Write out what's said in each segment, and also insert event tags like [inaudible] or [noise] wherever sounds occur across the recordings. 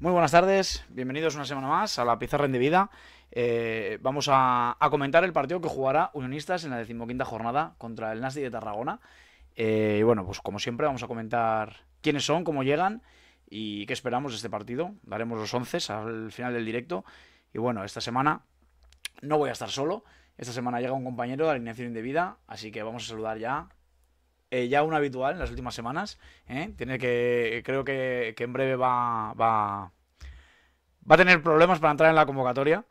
Muy buenas tardes, bienvenidos una semana más a la pizarra indebida. Eh, vamos a, comentar el partido que jugará Unionistas en la decimoquinta jornada contra el Nazi de Tarragona. Eh, y bueno, pues como siempre vamos a comentar quiénes son, cómo llegan y qué esperamos de este partido. Daremos los once al final del directo. Y bueno, esta semana no voy a estar solo. Esta semana llega un compañero de alineación indebida, así que vamos a saludar ya eh, ya un habitual en las últimas semanas. ¿eh? Tiene que, creo que, en breve va, va, va a tener problemas para entrar en la convocatoria.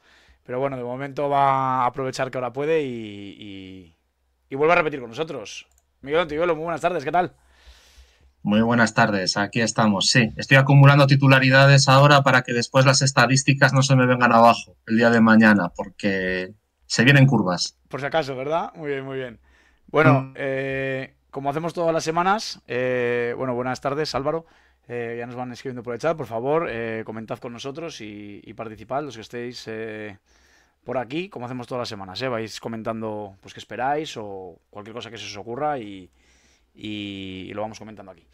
Pero bueno, de momento va a aprovechar que ahora puede y, y, vuelve a repetir con nosotros. Miguel Antiguelo, muy buenas tardes, ¿qué tal? Muy buenas tardes, aquí estamos. Sí, estoy acumulando titularidades ahora para que después las estadísticas no se me vengan abajo el día de mañana, porque se vienen curvas. Por si acaso, ¿verdad? Muy bien, muy bien. Bueno, mm. eh, como hacemos todas las semanas, eh, bueno, buenas tardes, Álvaro. Eh, ya nos van escribiendo por el chat, por favor, eh, comentad con nosotros y, participad, los que estéis por aquí, como hacemos todas las semanas. Vais comentando pues qué esperáis o cualquier cosa que se os ocurra y, lo vamos comentando aquí.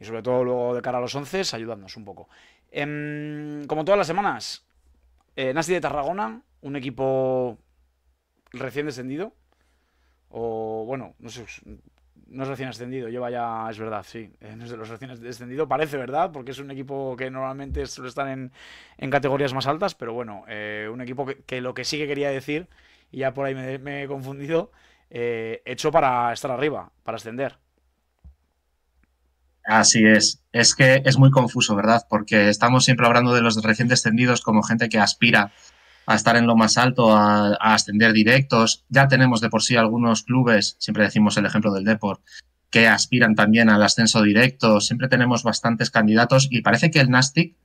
Y sobre todo luego de cara a los 11, ayudadnos un poco. Em, como todas las semanas, Nasi de Tarragona, un equipo recién descendido, o bueno, no sé, no es recién ascendido, lleva ya, es verdad, sí. Eh, no es de los recién descendidos parece verdad, porque es un equipo que normalmente solo están en, categorías más altas, pero bueno, eh, un equipo que, lo que sí que quería decir, y ya por ahí me, he confundido, eh, hecho para estar arriba, para ascender. Así es. Es que es muy confuso, ¿verdad? Porque estamos siempre hablando de los recién descendidos como gente que aspira a estar en lo más alto, a, ascender directos. Ya tenemos de por sí algunos clubes, siempre decimos el ejemplo del Deport, que aspiran también al ascenso directo. Siempre tenemos bastantes candidatos y parece que el Nastic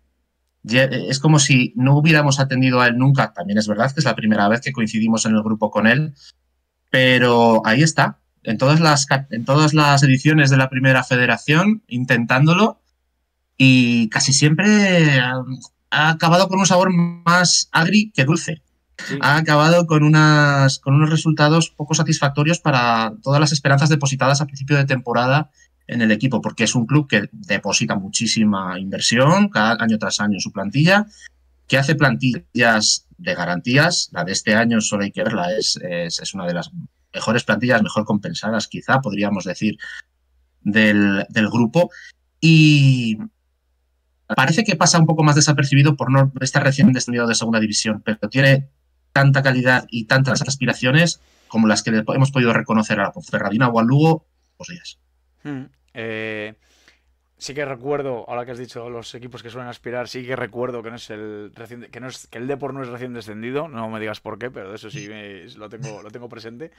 es como si no hubiéramos atendido a él nunca. También es verdad que es la primera vez que coincidimos en el grupo con él, pero ahí está, en todas las, en todas las ediciones de la primera federación, intentándolo y casi siempre ha acabado con un sabor más agri que dulce. Ha acabado con, unas, con unos resultados poco satisfactorios para todas las esperanzas depositadas a principio de temporada en el equipo, porque es un club que deposita muchísima inversión cada año tras año en su plantilla, que hace plantillas de garantías. La de este año solo hay que verla, es, es, una de las mejores plantillas, mejor compensadas, quizá podríamos decir, del, del grupo. Y, Parece que pasa un poco más desapercibido por no estar recién descendido de segunda división, pero tiene tanta calidad y tantas aspiraciones como las que le hemos podido reconocer a la o a Lugo, pues hmm, eh, sí que recuerdo, ahora que has dicho los equipos que suelen aspirar, sí que recuerdo que no es el recién, que no es que el Depor no es recién descendido, no me digas por qué, pero de eso sí lo tengo lo tengo presente.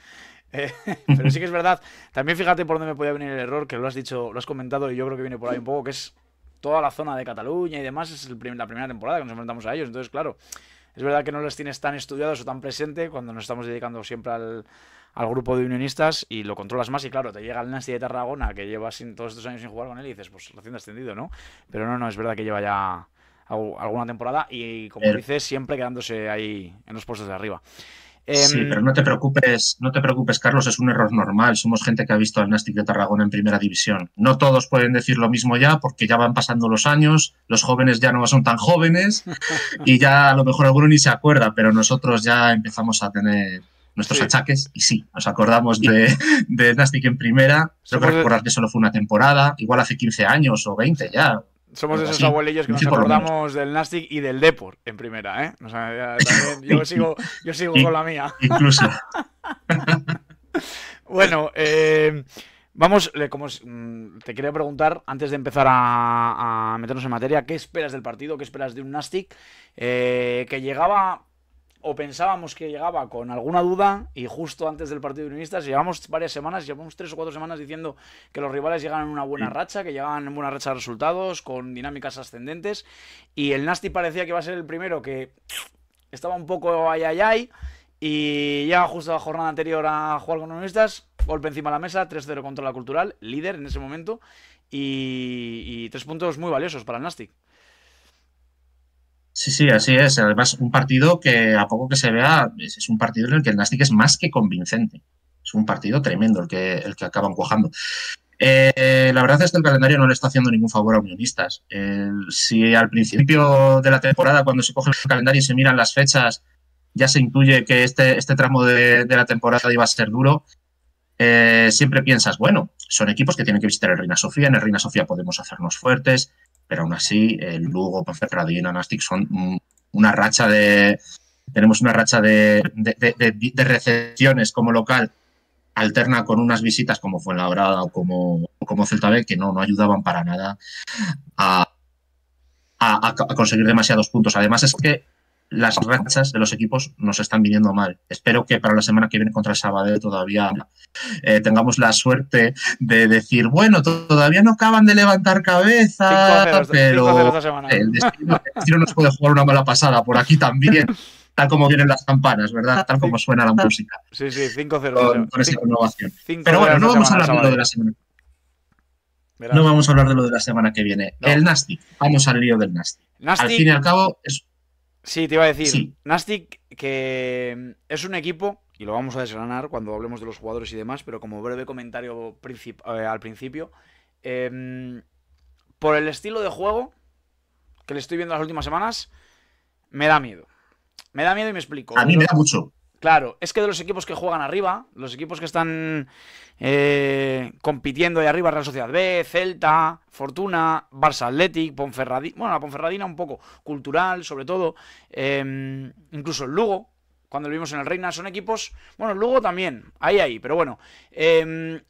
Eh, [laughs] pero sí que es verdad. También fíjate por dónde me podía venir el error, que lo has dicho, lo has comentado y yo creo que viene por ahí un poco que es toda la zona de Cataluña y demás, es el primer la primera temporada que nos enfrentamos a ellos. Entonces, claro, es verdad que no los tienes tan estudiados o tan presente cuando nos estamos dedicando siempre al, grupo de unionistas y lo controlas más. Y claro, te llega el Nancy de Tarragona, que lleva sin, todos estos años sin jugar con él y dices, pues recién ascendido, ¿no? Pero no, no, es verdad que lleva ya alguna temporada y, como dices, siempre quedándose ahí en los puestos de arriba sí, em, pero no te preocupes, no te preocupes, Carlos, es un error normal. Somos gente que ha visto al Nastic de Tarragona en primera división. No todos pueden decir lo mismo ya, porque ya van pasando los años, los jóvenes ya no son tan jóvenes, y ya a lo mejor alguno ni se acuerda, pero nosotros ya empezamos a tener nuestros achaques y sí, nos acordamos de, de en primera. Creo que recordar que solo fue una temporada, igual hace 15 años o 20 ya, somos esos abuelillos que nos acordamos del Nastic y del Depor en primera, ¿eh? [laughs] yo sigo, con la mía. Incluso. [laughs] bueno, eh, vamos, como mm, te quería preguntar, antes de empezar a, meternos en materia, ¿qué esperas del partido? ¿Qué esperas de un Nastic? Eh, que llegaba o pensábamos que llegaba con alguna duda y justo antes del partido de Unionistas llevamos varias semanas, llevamos tres o cuatro semanas diciendo que los rivales llegan en una buena mm. racha, que llegaban en buena racha de resultados, con dinámicas ascendentes y el Nasty parecía que iba a ser el primero que estaba un poco ay ay ay y ya justo la jornada anterior a jugar con Unionistas, golpe encima de la mesa, 3-0 contra la Cultural, líder en ese momento y, y tres puntos muy valiosos para el Nasty. Sí, sí, así es. Además, un partido que a poco que se vea, es un partido en el que el Nastic es más que convincente. Es un partido tremendo el que, el que acaban cuajando. Eh, la verdad es que el calendario no le está haciendo ningún favor a Unionistas. si al principio de la temporada, cuando se coge el calendario y se miran las fechas, ya se intuye que este, este tramo de, la temporada iba a ser duro, eh, siempre piensas, bueno, son equipos que tienen que visitar el Reina Sofía, en el Reina Sofía podemos hacernos fuertes, pero aún así el eh, Lugo, y Anastix son una racha de... Tenemos una racha de, recepciones como local alterna con unas visitas como fue la o como, como Celta B, que no, no ayudaban para nada a, a, conseguir demasiados puntos. Además es que las rachas de los equipos nos están viniendo mal. Espero que para la semana que viene contra el Sabadell todavía eh, tengamos la suerte de decir, bueno, todavía no acaban de levantar cabeza, pero el destino, nos puede jugar una mala pasada por aquí también. tal como vienen las campanas, ¿verdad? Tal como suena la música. Sí, sí, 5-0. Con, Pero bueno, no vamos a hablar de lo de la semana. No vamos a hablar de lo de la semana que viene. El Nasty. Vamos al lío del Nasty. Nasty. Al fin y al cabo, es Sí, te iba a decir. Nastic, que mm, es un equipo, y lo vamos a desgranar cuando hablemos de los jugadores y demás, pero como breve comentario eh, al principio, em, por el estilo de juego que le estoy viendo las últimas semanas, me da miedo. Me da miedo y me explico. A mí me da mucho. Claro, es que de los equipos que juegan arriba, los equipos que están eh, compitiendo ahí arriba, Real Sociedad B, Celta, Fortuna, Barça Athletic, Ponferradina, bueno, la Ponferradina un poco cultural, sobre todo, em, incluso el Lugo, cuando lo vimos en el Reina, son equipos, bueno, el Lugo también, ahí, ahí, pero bueno, em,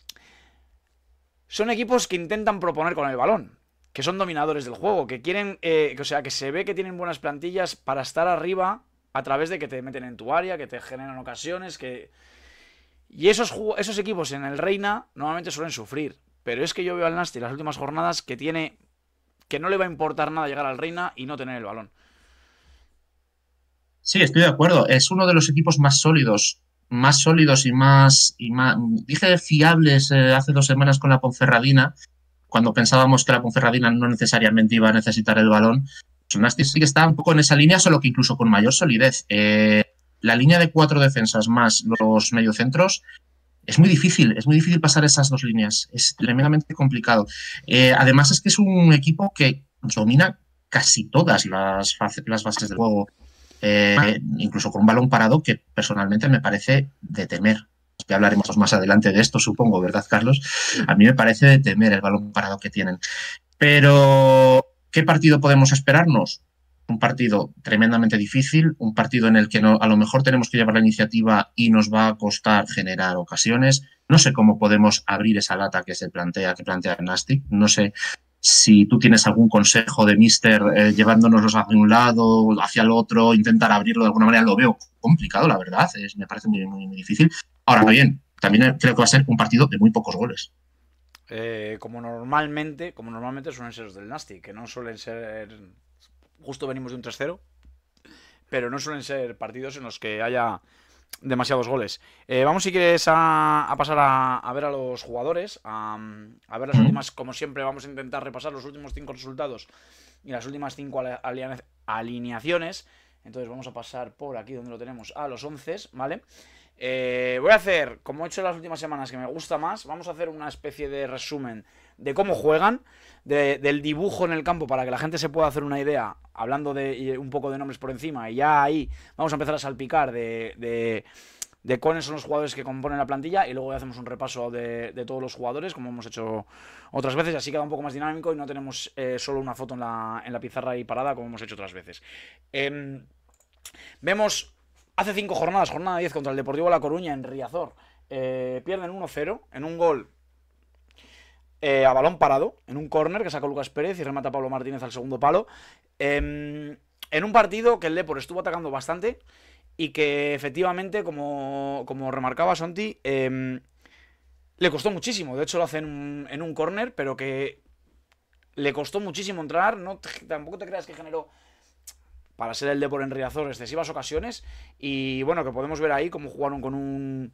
son equipos que intentan proponer con el balón, que son dominadores del juego, que quieren, eh, o sea, que se ve que tienen buenas plantillas para estar arriba a través de que te meten en tu área, que te generan ocasiones, que... Y esos, esos equipos en el Reina normalmente suelen sufrir. Pero es que yo veo al Nasti las últimas jornadas que tiene... que no le va a importar nada llegar al Reina y no tener el balón. Sí, estoy de acuerdo. Es uno de los equipos más sólidos más sólidos y más, dije fiables eh, hace dos semanas con la Ponferradina, cuando pensábamos que la Ponferradina no necesariamente iba a necesitar el balón, Nasty sí que está un poco en esa línea, solo que incluso con mayor solidez. Eh, la línea de cuatro defensas más los mediocentros es muy difícil, es muy difícil pasar esas dos líneas, es tremendamente complicado. Eh, además es que es un equipo que domina casi todas las, las bases del juego, eh, incluso con un balón parado que personalmente me parece de temer. Ya hablaremos más adelante de esto, supongo, ¿verdad, Carlos? A mí me parece de temer el balón parado que tienen. Pero ¿Qué partido podemos esperarnos? Un partido tremendamente difícil, un partido en el que a lo mejor tenemos que llevar la iniciativa y nos va a costar generar ocasiones. No sé cómo podemos abrir esa lata que se plantea, que plantea Nastic. No sé si tú tienes algún consejo de Mister eh, llevándonos hacia un lado, hacia el otro, intentar abrirlo de alguna manera, lo veo complicado, la verdad, me parece muy difícil. Ahora bien, también creo que va a ser un partido de muy pocos goles. Eh, como normalmente, como normalmente suelen ser los del Nasty, que no suelen ser. Justo venimos de un 3-0, pero no suelen ser partidos en los que haya demasiados goles. Eh, vamos, si quieres, a, pasar a, ver a los jugadores, a, ver las últimas, como siempre, vamos a intentar repasar los últimos cinco resultados y las últimas cinco alineaciones. Entonces, vamos a pasar por aquí donde lo tenemos a los 11, ¿vale? vale eh, voy a hacer, como he hecho las últimas semanas, que me gusta más, vamos a hacer una especie de resumen de cómo juegan, del dibujo en el campo, para que la gente se pueda hacer una idea, hablando de un poco de nombres por encima, y ya ahí vamos a empezar a salpicar de, de, cuáles son los jugadores que componen la plantilla, y luego hacemos un repaso de, todos los jugadores, como hemos hecho otras veces, así queda un poco más dinámico y no tenemos eh, solo una foto en la, en la pizarra ahí parada, como hemos hecho otras veces. Em, vemos Hace cinco jornadas, jornada 10 contra el Deportivo La Coruña en Riazor. Eh, pierden 1-0 en un gol eh, a balón parado, en un córner que saca Lucas Pérez y remata Pablo Martínez al segundo palo. Em, en un partido que el Deportivo estuvo atacando bastante y que efectivamente, como, como remarcaba Santi, em, le costó muchísimo. De hecho, lo hace en un, corner, córner, pero que le costó muchísimo entrar. No, tampoco te creas que generó para ser el Depor en Riazor excesivas ocasiones. Y bueno, que podemos ver ahí cómo jugaron con un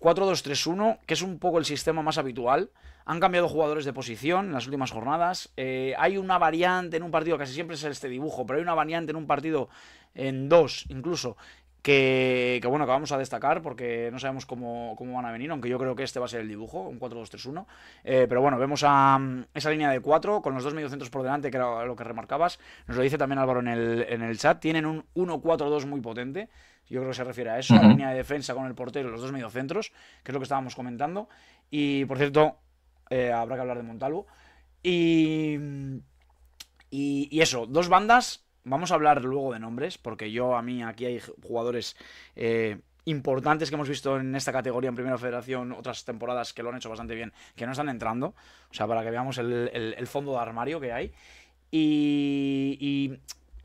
4-2-3-1, que es un poco el sistema más habitual. Han cambiado jugadores de posición en las últimas jornadas. Eh, hay una variante en un partido, casi siempre es este dibujo, pero hay una variante en un partido, en dos incluso, que, bueno, que vamos a destacar porque no sabemos cómo, van a venir, aunque yo creo que este va a ser el dibujo, un 4-2-3-1. Eh, pero bueno, vemos a mm, esa línea de 4 con los dos mediocentros por delante, que era lo que remarcabas. Nos lo dice también Álvaro en el, chat. Tienen un 1-4-2 muy potente. Yo creo que se refiere a eso, la línea de defensa con el portero y los dos mediocentros, que es lo que estábamos comentando. Y por cierto, eh, habrá que hablar de Montalvo. y, y eso, dos bandas Vamos a hablar luego de nombres, porque yo a mí aquí hay jugadores eh, importantes que hemos visto en esta categoría, en Primera Federación, otras temporadas que lo han hecho bastante bien, que no están entrando. O sea, para que veamos el, fondo de armario que hay. Y,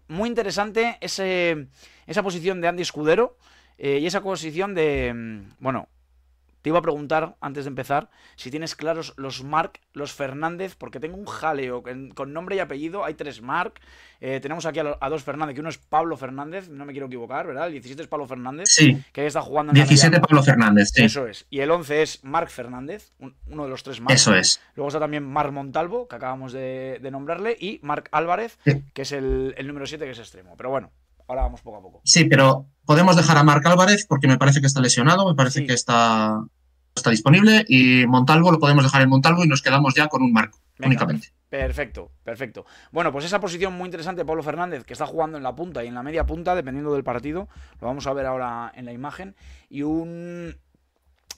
muy interesante ese, esa posición de Andy Escudero eh, y esa posición de, mm, bueno, te iba a preguntar, antes de empezar, si tienes claros los Marc, los Fernández, porque tengo un jaleo con nombre y apellido, hay tres Marc. Eh, tenemos aquí a, dos Fernández, que uno es Pablo Fernández, no me quiero equivocar, ¿verdad? El 17 es Pablo Fernández. Sí. Que está jugando en 17 Pablo Fernández, Eso es. Y el 11 es Marc Fernández, uno de los tres Marc. Eso es. Luego está también Marc Montalvo, que acabamos de, nombrarle, y Marc Álvarez, que es el, el número 7, que es extremo. Pero bueno, Ahora vamos poco a poco. Sí, pero podemos dejar a Marc Álvarez porque me parece que está lesionado, me parece que está, está disponible. Y Montalvo lo podemos dejar en Montalvo y nos quedamos ya con un marco únicamente. Perfecto, perfecto. Bueno, pues esa posición muy interesante Pablo Fernández, que está jugando en la punta y en la media punta, dependiendo del partido. Lo vamos a ver ahora en la imagen. Y un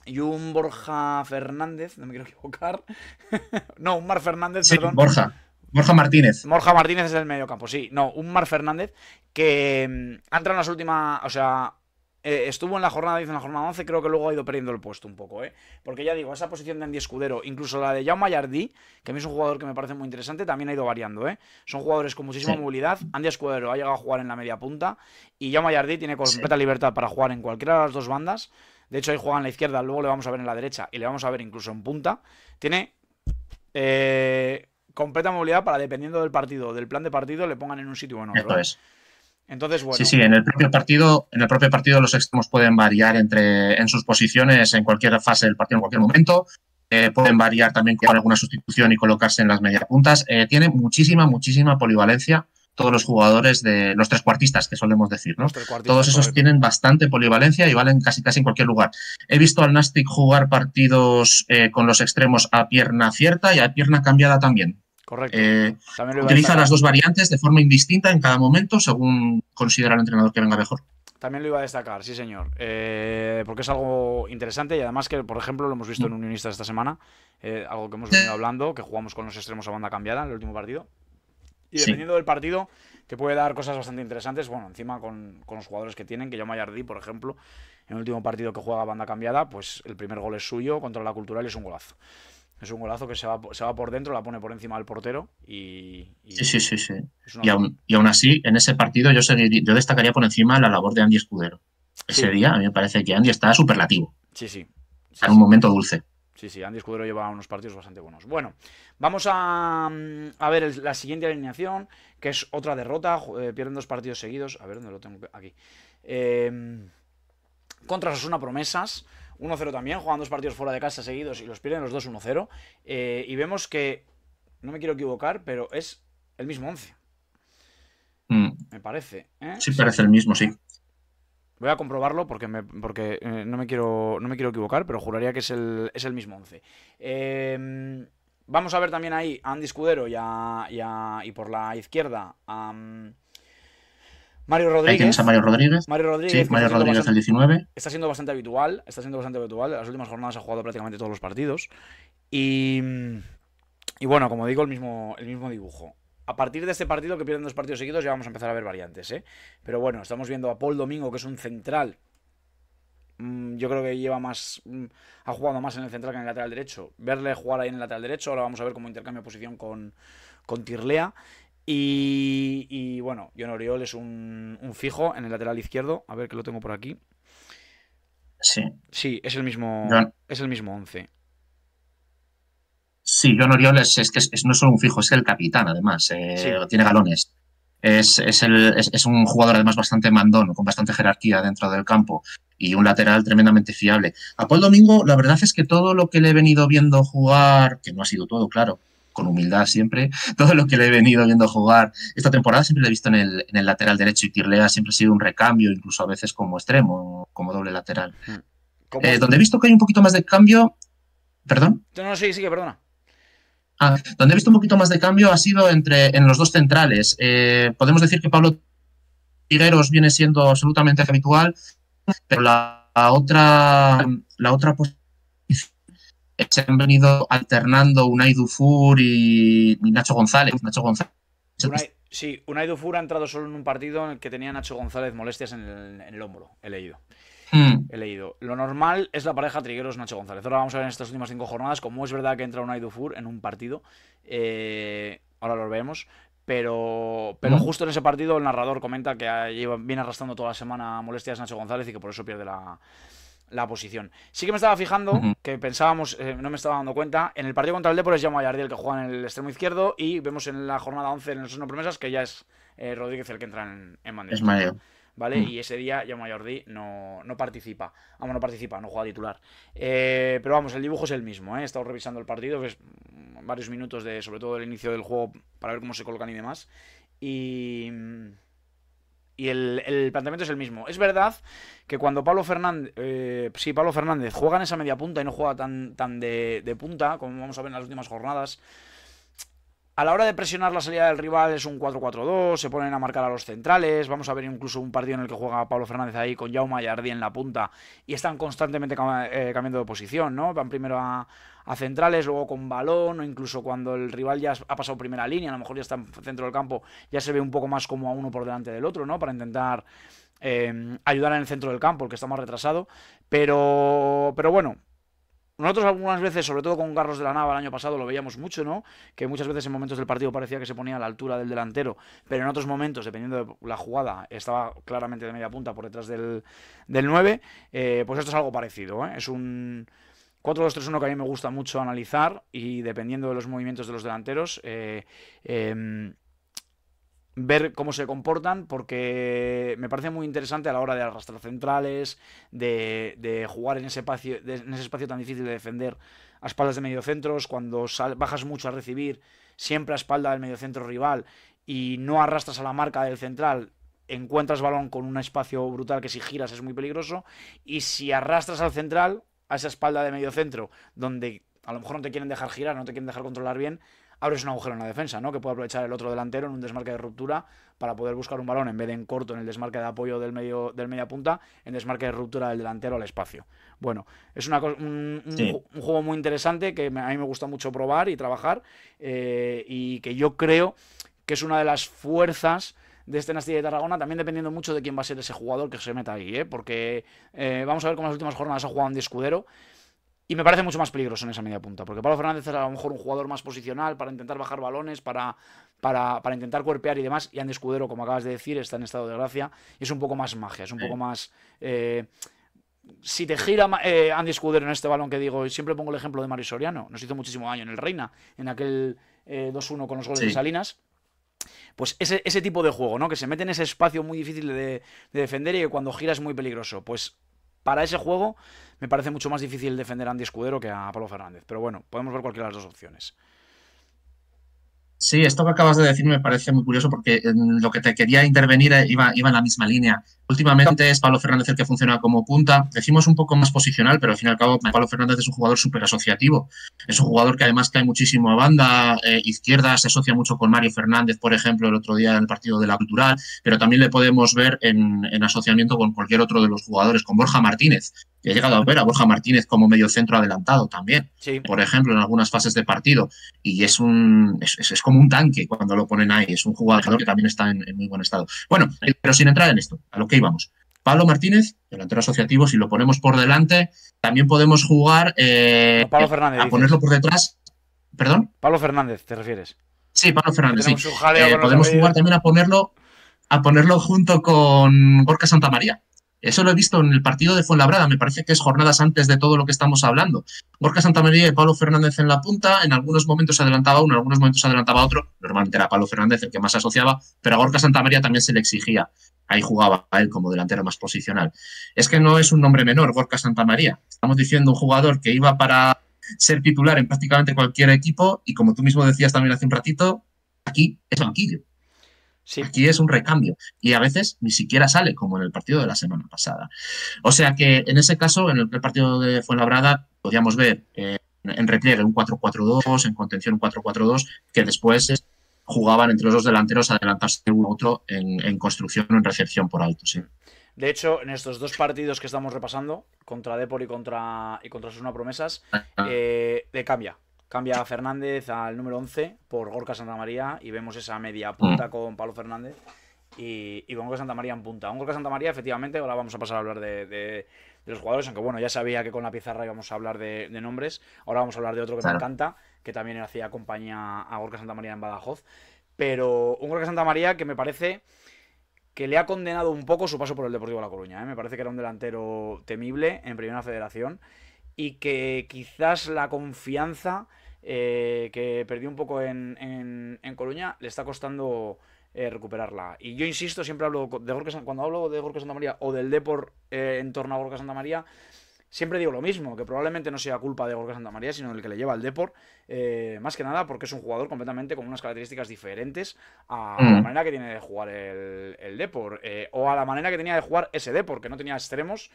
y un Borja Fernández, no me quiero equivocar. [laughs] no, un Mar Fernández, sí, Borja. Morja Martínez. Morja Martínez es el medio campo, sí. No, un Mar Fernández que mm, ha entrado en las últimas. O sea, eh, estuvo en la jornada 10, en la jornada 11, creo que luego ha ido perdiendo el puesto un poco, ¿eh? Porque ya digo, esa posición de Andy Escudero, incluso la de Jaume Mayardí, que a mí es un jugador que me parece muy interesante, también ha ido variando, ¿eh? Son jugadores con muchísima movilidad. Andy Escudero ha llegado a jugar en la media punta y Jaume Mayardí tiene completa libertad para jugar en cualquiera de las dos bandas. De hecho, ahí juega en la izquierda, luego le vamos a ver en la derecha y le vamos a ver incluso en punta. Tiene. Eh, completa movilidad para, dependiendo del partido, del plan de partido, le pongan en un sitio o en otro. Esto ¿eh? es. Entonces, bueno. Sí, sí, en el propio partido, en el propio partido los extremos pueden variar entre, en sus posiciones en cualquier fase del partido, en cualquier momento. Eh, pueden variar también con alguna sustitución y colocarse en las medias puntas. Eh, tiene muchísima, muchísima polivalencia todos los jugadores de los tres cuartistas, que solemos decir, ¿no? Todos esos tienen bastante polivalencia y valen casi casi en cualquier lugar. He visto al Nastic jugar partidos con los extremos a pierna cierta y a pierna cambiada también. Correcto. Eh, utiliza las dos variantes de forma indistinta en cada momento según considera el entrenador que venga mejor. También lo iba a destacar, sí señor, eh, porque es algo interesante y además que, por ejemplo, lo hemos visto en mm. Unionistas esta semana, eh, algo que hemos venido hablando, que jugamos con los extremos a banda cambiada en el último partido. Y dependiendo del partido, te puede dar cosas bastante interesantes. Bueno, encima con, los jugadores que tienen, que yo Mayardí, por ejemplo, en el último partido que juega banda cambiada, pues el primer gol es suyo contra la cultural y es un golazo. Es un golazo que se va, se va por dentro, la pone por encima del portero y... sí, sí, sí. sí. Y, aún, así, en ese partido yo, destacaría por encima la labor de Andy Escudero. Ese día a mí me parece que Andy está superlativo. Sí, sí. en un momento dulce. Sí, sí, Andy Escudero lleva unos partidos bastante buenos. Bueno, vamos a, mm, ver la siguiente alineación, que es otra derrota. Eh, pierden dos partidos seguidos. A ver, ¿dónde lo tengo? Aquí. Eh, mm, contra Sasuna Promesas. 1-0 también, jugando dos partidos fuera de casa seguidos y los pierden los dos 1-0. Eh, y vemos que, no me quiero equivocar, pero es el mismo 11. Mm. Me parece. ¿eh? Sí, parece el mismo, sí. Voy a comprobarlo porque, porque eh, no, me quiero, no me quiero equivocar, pero juraría que es el, mismo 11. Em, vamos a ver también ahí a Andy Escudero y, a, y, y por la izquierda a, Mario Rodríguez. Ahí Mario Rodríguez. Mario Rodríguez. el 19. Está siendo bastante habitual. Está siendo bastante habitual. las últimas jornadas ha jugado prácticamente todos los partidos. Y, bueno, como digo, el mismo, el mismo dibujo. A partir de este partido que pierden dos partidos seguidos ya vamos a empezar a ver variantes, ¿eh? Pero bueno, estamos viendo a Paul Domingo, que es un central. Mm, yo creo que lleva más. Mm, ha jugado más en el central que en el lateral derecho. Verle jugar ahí en el lateral derecho. Ahora vamos a ver cómo intercambia posición con, con Tirlea. Y, bueno, John Oriol es un, fijo en el lateral izquierdo. A ver que lo tengo por aquí. Sí. Sí, es el mismo. Es el mismo 11. Sí, John Oriol es, que es, no solo un fijo, es el capitán, además. Eh, tiene galones. Es, es, un jugador además bastante mandón, con bastante jerarquía dentro del campo y un lateral tremendamente fiable. A Paul Domingo, la verdad es que todo lo que le he venido viendo jugar, que no ha sido todo, claro, con humildad siempre. [laughs] Todo lo que le he venido viendo jugar esta temporada siempre lo he visto en el, lateral derecho y Tirlea siempre ha sido un recambio, incluso a veces como extremo, como doble lateral. Hmm. Eh, donde he visto que hay un poquito más de cambio. ¿Perdón? No, sí, sí, perdona. Ah, donde he visto un poquito más de cambio ha sido entre, en los dos centrales. Eh, podemos decir que Pablo Tigueros viene siendo absolutamente habitual, pero la, otra, la otra posición se han venido alternando Unai Dufour y Nacho González. Pues Nacho González. sí, Unai Dufour ha entrado solo en un partido en el que tenía Nacho González molestias en el, hombro, he leído. Hmm. He leído. Lo normal es la pareja Trigueros-Nacho González. Ahora vamos a ver en estas últimas cinco jornadas, como es verdad que entra Unai Dufour en un partido, eh, ahora lo vemos, pero, pero hmm. justo en ese partido el narrador comenta que viene arrastrando toda la semana molestias Nacho González y que por eso pierde la, la posición. Sí que me estaba fijando, que pensábamos, eh, no me estaba dando cuenta, en el partido contra el Depor es Jaume el que juega en el extremo izquierdo y vemos en la jornada 11 en los no promesas que ya es eh, Rodríguez el que entra en, en ¿Vale? Mm. Y ese día Jaume Mayordi no, participa. Vamos, no participa, no juega titular. Eh, pero vamos, el dibujo es el mismo. He estado revisando el partido, pues varios minutos de, sobre todo, el inicio del juego para ver cómo se colocan y demás. Y mm, y el, el, planteamiento es el mismo. Es verdad que cuando Pablo Fernández, eh, sí, Pablo Fernández juega en esa media punta y no juega tan, tan de, de punta, como vamos a ver en las últimas jornadas, a la hora de presionar la salida del rival es un 4-4-2, se ponen a marcar a los centrales, vamos a ver incluso un partido en el que juega Pablo Fernández ahí con Jaume y en la punta y están constantemente eh, cambiando de posición, ¿no? Van primero a, centrales, luego con balón, o incluso cuando el rival ya ha pasado primera línea, a lo mejor ya está en centro del campo, ya se ve un poco más como a uno por delante del otro, ¿no? Para intentar eh, ayudar en el centro del campo, el que está más retrasado. Pero, pero bueno, nosotros algunas veces, sobre todo con Garros de la Nava el año pasado, lo veíamos mucho, ¿no? Que muchas veces en momentos del partido parecía que se ponía a la altura del delantero, pero en otros momentos, dependiendo de la jugada, estaba claramente de media punta por detrás del, 9. Eh, pues esto es algo parecido, ¿eh? Es un 4-2-3-1 que a mí me gusta mucho analizar y dependiendo de los movimientos de los delanteros, eh, em, ver cómo se comportan, porque me parece muy interesante a la hora de arrastrar centrales, de, jugar en ese, espacio, en ese espacio tan difícil de defender a espaldas de mediocentros, cuando bajas mucho a recibir, siempre a espalda del mediocentro rival y no arrastras a la marca del central, encuentras balón con un espacio brutal que si giras es muy peligroso, y si arrastras al central, a esa espalda de mediocentro, donde a lo mejor no te quieren dejar girar, no te quieren dejar controlar bien, abres un agujero en la defensa, ¿no? Que puede aprovechar el otro delantero en un desmarque de ruptura para poder buscar un balón en vez de en corto en el desmarque de apoyo del medio del media punta, en desmarque de ruptura del delantero al espacio. Bueno, es una, un, un, juego muy interesante que a mí me gusta mucho probar y trabajar eh, y que yo creo que es una de las fuerzas de este Nastilla de Tarragona, también dependiendo mucho de quién va a ser ese jugador que se meta ahí, ¿eh? porque eh, vamos a ver cómo las últimas jornadas ha jugado Andy Escudero. Y me parece mucho más peligroso en esa media punta, porque Pablo Fernández es a lo mejor un jugador más posicional para intentar bajar balones, para, para, intentar cuerpear y demás. Y Andy Escudero, como acabas de decir, está en estado de gracia. Y Es un poco más magia, es un poco más... Eh, si te gira eh, Andy Escudero en este balón que digo, y siempre pongo el ejemplo de Mario Soriano, nos hizo muchísimo daño en el Reina, en aquel 2-1 eh, con los goles de Salinas. Pues ese, ese, tipo de juego, ¿no? Que se mete en ese espacio muy difícil de, defender y que cuando gira es muy peligroso. Pues para ese juego me parece mucho más difícil defender a Andy Escudero que a Pablo Fernández. Pero bueno, podemos ver cualquiera de las dos opciones. Sí, esto que acabas de decir me parece muy curioso porque lo que te quería intervenir eh, iba, iba en la misma línea. Últimamente es Pablo Fernández el que funciona como punta. Decimos un poco más posicional, pero al fin y al cabo Pablo Fernández es un jugador súper asociativo. Es un jugador que además cae muchísimo a banda eh, izquierda, se asocia mucho con Mario Fernández, por ejemplo, el otro día en el partido de la Cultural, pero también le podemos ver en asociamiento con cualquier otro de los jugadores, con Borja Martínez He llegado a ver a Borja Martínez como medio centro adelantado también, por ejemplo, en algunas fases de partido. Y es, un, es, como un tanque cuando lo ponen ahí. Es un jugador que también está en, muy buen estado. Bueno, pero sin entrar en esto, a lo que íbamos. Pablo Martínez, delantero asociativo, si lo ponemos por delante, también podemos jugar eh, a ponerlo por detrás. ¿Perdón? Pablo Fernández, ¿te refieres? Sí, Pablo Fernández. Eh, podemos jugar también a ponerlo, a ponerlo junto con Santa Santamaría. Eso lo he visto en el partido de Fuenlabrada, me parece que es jornadas antes de todo lo que estamos hablando. Gorka Santamaría y Pablo Fernández en la punta, en algunos momentos se adelantaba uno, en algunos momentos se adelantaba otro, normalmente era Pablo Fernández el que más asociaba, pero a Gorka Santamaría también se le exigía. Ahí jugaba él como delantero más posicional. Es que no es un nombre menor, Gorka Santamaría. Estamos diciendo un jugador que iba para ser titular en prácticamente cualquier equipo y como tú mismo decías también hace un ratito, aquí es banquillo. Aquí es un recambio y a veces ni siquiera sale, como en el partido de la semana pasada. O sea que en ese caso, en el partido de Fuenlabrada, podíamos ver eh, en repliegue un 4-4-2, en contención un 4-4-2, que después jugaban entre los dos delanteros adelantarse uno a otro en, construcción o en recepción por alto, sí. De hecho, en estos dos partidos que estamos repasando, contra Depor y contra, y contra Promesas, de ah, ah. eh, cambia. Cambia Fernández al número 11 por Gorka Santa María y vemos esa media mm. punta con Pablo Fernández y, y con Gorka Santa María en punta. Un Gorka Santa María, efectivamente, ahora vamos a pasar a hablar de, de, los jugadores, aunque bueno, ya sabía que con la pizarra íbamos a hablar de, nombres. Ahora vamos a hablar de otro que me encanta, que también hacía compañía a Gorka Santa María en Badajoz. Pero un Gorka Santa María que me parece que le ha condenado un poco su paso por el Deportivo de La Coruña. ¿eh? Me parece que era un delantero temible en Primera Federación y que quizás la confianza eh, que perdió un poco en, en, en, Coruña le está costando eh, recuperarla. Y yo insisto, siempre hablo de Gorka, cuando hablo de Gorka Santa María o del Depor eh, en torno a Gorka Santa María, Siempre digo lo mismo, que probablemente no sea culpa de Gorka María sino el que le lleva al Deport, eh, más que nada porque es un jugador completamente con unas características diferentes a la mm. manera que tiene de jugar el, el Deport, eh, o a la manera que tenía de jugar ese Deport, que no tenía extremos,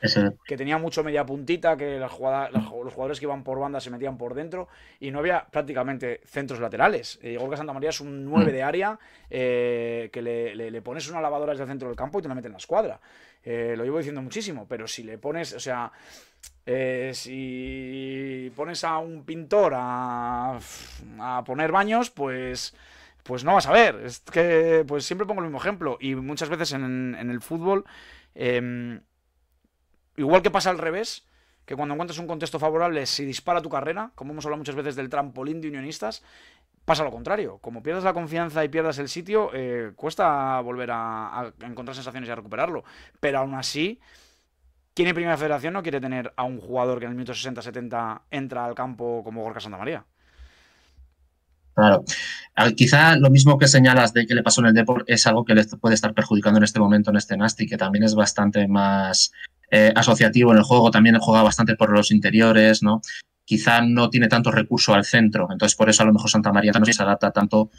que tenía mucho media puntita, que los jugadores que iban por banda se metían por dentro, y no había prácticamente centros laterales. Eh, Santa María es un 9 mm. de área, eh, que le, le, pones una lavadora desde el centro del campo y te la meten en la escuadra. Eh, lo llevo diciendo muchísimo, pero si le pones, o sea, eh, si pones a un pintor a, a poner baños, pues pues no vas a ver. Es que pues siempre pongo el mismo ejemplo. Y muchas veces en, el fútbol, em, igual que pasa al revés, que cuando encuentras un contexto favorable, si dispara tu carrera, como hemos hablado muchas veces del trampolín de unionistas, pasa lo contrario. Como pierdas la confianza y pierdas el sitio, eh, cuesta volver a, encontrar sensaciones y a recuperarlo. Pero aún así, ¿quién en Primera Federación no quiere tener a un jugador que en el minuto 60-70 entra al campo como Gorka María Claro. Ah, quizá lo mismo que señalas de que le pasó en el Deport es algo que le puede estar perjudicando en este momento en este Nasti, que también es bastante más eh, asociativo en el juego, también juega bastante por los interiores, ¿no? quizá no tiene tanto recurso al centro. Entonces, por eso a lo mejor Santa María no se adapta tanto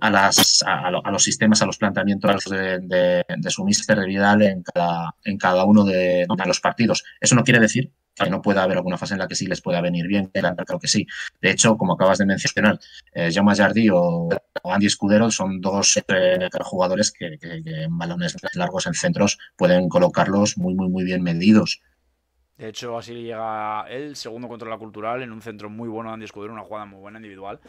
a, las, a, los sistemas, a los planteamientos de, de su mister de Vidal en cada, en cada uno de, los partidos. Eso no quiere decir que no pueda haber alguna fase en la que sí les pueda venir bien, creo que sí. De hecho, como acabas de mencionar, eh, Jaume o, Andy Escudero son dos eh, jugadores que, que en balones largos en centros pueden colocarlos muy, muy, muy bien medidos. De hecho, así llega el segundo contra la cultural en un centro muy bueno de Andy Escudero, una jugada muy buena individual,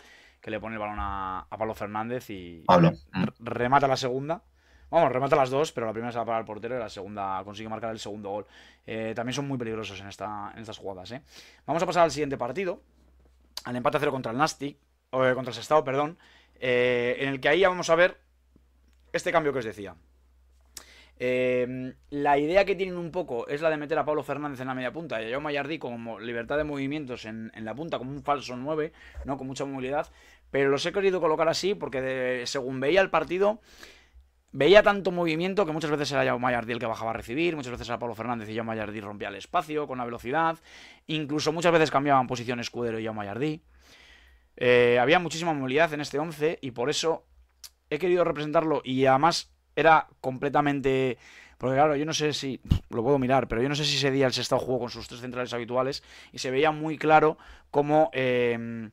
que le pone el balón a, Pablo Fernández y mm. remata la segunda. Vamos, remata las dos, pero la primera se va para el portero y la segunda consigue marcar el segundo gol. Eh, también son muy peligrosos en, esta, en estas jugadas. ¿eh? Vamos a pasar al siguiente partido, al empate a cero contra el Nastic, o, eh, contra el Sestao, perdón, en el que ahí ya vamos a ver este cambio que os decía. Em, la idea que tienen un poco es la de meter a Pablo Fernández en la media punta y a Joao Mayardí como libertad de movimientos en, la punta, como un falso 9, ¿no? con mucha movilidad. Pero los he querido colocar así porque según veía el partido, veía tanto movimiento que muchas veces era Joao Mayardí el que bajaba a recibir, muchas veces era Pablo Fernández y Joao Mayardí rompía el espacio con la velocidad. Incluso muchas veces cambiaban posición Escudero y Joao Mayardí. Eh, había muchísima movilidad en este 11 y por eso he querido representarlo y además era completamente... Porque claro, yo no sé si... Lo puedo mirar, pero yo no sé si ese día el sexto juego con sus tres centrales habituales y se veía muy claro cómo... Em,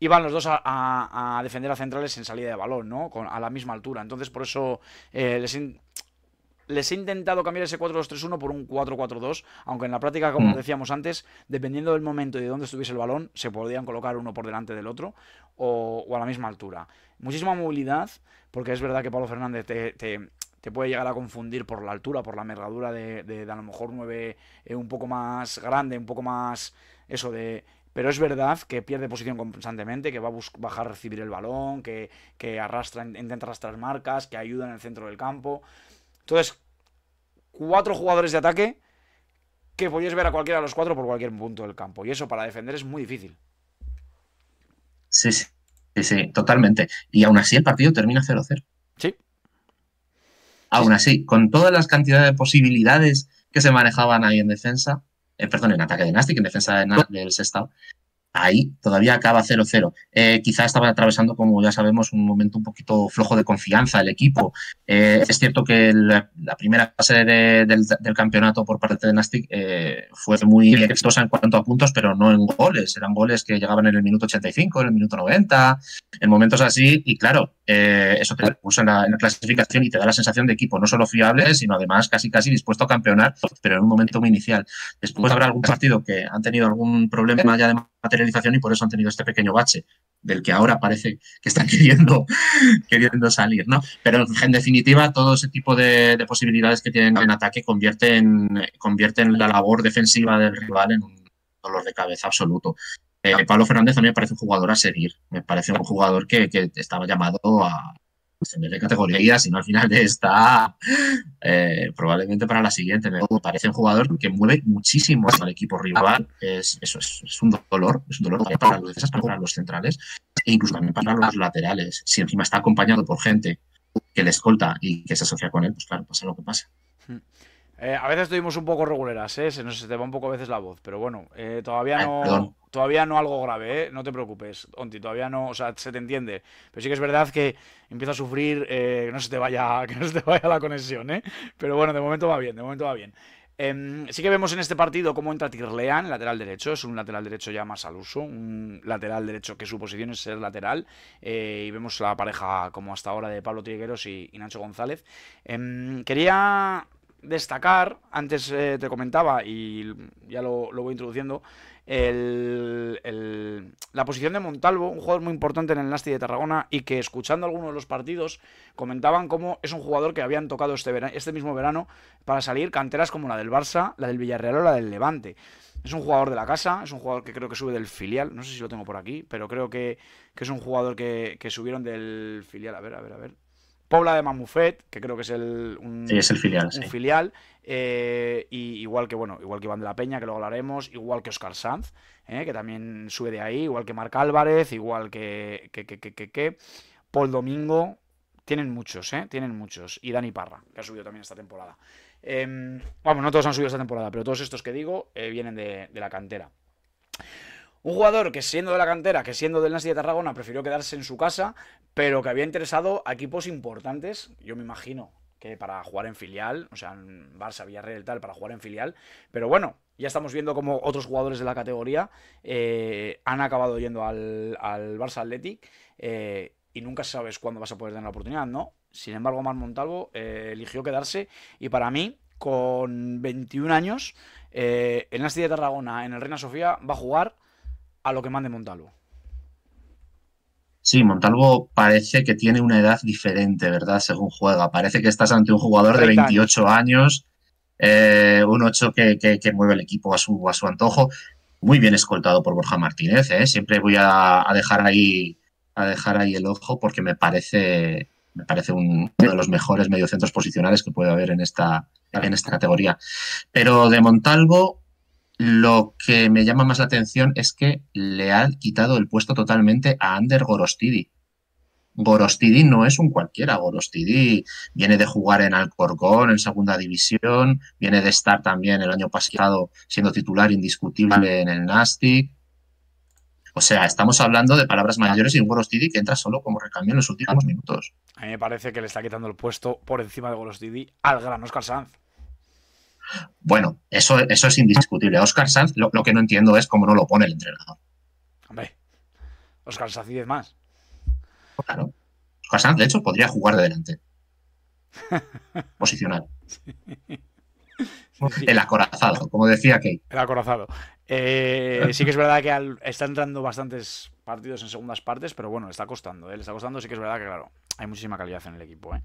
iban los dos a, defender a centrales en salida de balón, ¿no? a la misma altura. Entonces, por eso eh, les, he intentado cambiar ese 4-2-3-1 por un 4-4-2, aunque en la práctica, como mm. decíamos antes, dependiendo del momento y de dónde estuviese el balón, se podían colocar uno por delante del otro o a la misma altura. Muchísima movilidad, porque es verdad que Pablo Fernández te, puede llegar a confundir por la altura, por la mergadura de, de, a lo mejor 9 eh, un poco más grande, un poco más eso de pero es verdad que pierde posición constantemente, que va a bajar a recibir el balón, que, que, arrastra, intenta arrastrar marcas, que ayuda en el centro del campo. Entonces, cuatro jugadores de ataque que podías ver a cualquiera de los cuatro por cualquier punto del campo. Y eso para defender es muy difícil. Sí, sí, Sí, sí, totalmente. Y aún así el partido termina 0-0. Sí. Aún así, con todas las cantidades de posibilidades que se manejaban ahí en defensa, eh, perdón, en ataque de Nastic, en defensa del Sestao, ahí, todavía acaba 0-0. Eh, quizá estaba atravesando, como ya sabemos, un momento un poquito flojo de confianza el equipo. Eh, es cierto que la, primera fase del, campeonato por parte de Nastic eh, fue muy exitosa en cuanto a puntos, pero no en goles. Eran goles que llegaban en el minuto 85, en el minuto 90, en momentos así, y claro. Eh, eso te puso en la, en la, clasificación y te da la sensación de equipo no solo fiable, sino además casi casi dispuesto a campeonar, pero en un momento muy inicial. Después habrá algún partido que han tenido algún problema ya de materialización y por eso han tenido este pequeño bache del que ahora parece que están [laughs] queriendo, queriendo salir, ¿no? Pero en definitiva, todo ese tipo de, posibilidades que tienen en ataque convierten, convierten la labor defensiva del rival en un dolor de cabeza absoluto. Eh, Pablo Fernández mí me parece un jugador a seguir. Me parece un jugador que, estaba llamado a ascender de categoría, si no al final [laughs] está eh, probablemente para la siguiente. Me parece un jugador que mueve muchísimo al equipo rival. eso es, un dolor, es un dolor para los centrales e incluso también para los laterales. Si encima está acompañado por gente que le escolta y que se asocia con él, pues claro, pasa lo que pasa. Hmm. Eh, a veces tuvimos un poco reguleras, eh, se te va un poco a veces la voz, pero bueno, eh, todavía no todavía no algo grave, no te preocupes, Onti, todavía no, o sea, se te entiende. Pero sí que es verdad que empieza a sufrir que no se te vaya [laughs] que no se te vaya la conexión, ¿eh? pero bueno, de momento va bien, de momento va bien. Em, sí que vemos en este partido cómo entra Tirlean, lateral derecho, es un lateral derecho ya más al uso, un lateral derecho que su posición es ser lateral, y vemos la pareja como hasta ahora de Pablo Trigueros y Nacho González. Em, quería destacar, antes eh, te comentaba y ya lo, voy introduciendo, el, la posición de Montalvo, un jugador muy importante en el Nasti de Tarragona y que escuchando algunos de los partidos comentaban cómo es un jugador que habían tocado este, este mismo verano para salir canteras como la del Barça, la del Villarreal o la del Levante. Es un jugador de la casa, es un jugador que creo que sube del filial, no sé si lo tengo por aquí, pero creo que, es un jugador que subieron del filial, a ver, a ver, a ver, Pobla de Mamufet, que creo que es el, un, el filial. filial eh, igual que, bueno, igual que Iván de la Peña, que luego hablaremos, igual que Oscar Sanz, eh, que también sube de ahí, igual que Marc Álvarez, igual que, que, que, Paul Domingo. Tienen muchos, ¿eh? Tienen muchos. Y Dani Parra, que ha subido también esta temporada. Em, vamos, no todos han subido esta temporada, pero todos estos que digo eh, vienen de, de la cantera. Un jugador que siendo de la cantera, que siendo del Nasty de Tarragona, prefirió quedarse en su casa, pero que había interesado a equipos importantes, yo me imagino que para jugar en filial, o sea, en Barça, Villarreal tal, para jugar en filial, pero bueno, ya estamos viendo como otros jugadores de la categoría eh, han acabado yendo al, al Barça Athletic eh, y nunca sabes cuándo vas a poder tener la oportunidad, ¿no? Sin embargo, Mar Montalvo eh, eligió quedarse y para mí, con 21 años, el Nasty de Tarragona en el Reina Sofía va a jugar a lo que mande Montalvo. Sí, Montalvo parece que tiene una edad diferente, ¿verdad? Según juega. Parece que estás ante un jugador de 28 años, eh, un 8 que, mueve el equipo a su, a su antojo. Muy bien escoltado por Borja Martínez, ¿eh? Siempre voy a, dejar ahí, a dejar ahí el ojo porque me parece, me parece uno de los mejores mediocentros posicionales que puede haber en esta, en esta categoría. Pero de Montalvo, lo que me llama más la atención es que le ha quitado el puesto totalmente a Ander Gorostidi. Gorostidi no es un cualquiera. Gorostidi viene de jugar en Alcorcón, en segunda división, viene de estar también el año pasado siendo titular indiscutible en el Nastic. O sea, estamos hablando de palabras mayores y un Gorostidi que entra solo como recambio en los últimos minutos. A mí me parece que le está quitando el puesto por encima de Gorostidi al gran Oscar Sanz. Bueno, eso, eso es indiscutible. Oscar Sanz, lo, que no entiendo es cómo no lo pone el entrenador. Hombre, Oscar Sanz y más. Claro. Oscar Sanz, de hecho, podría jugar de delante. [laughs] Posicional. El acorazado, como decía Key. El acorazado. Eh, sí que es verdad que está entrando bastantes partidos en segundas partes, pero bueno, le está costando. ¿eh? Le está costando, sí que es verdad que, claro, hay muchísima calidad en el equipo. ¿eh?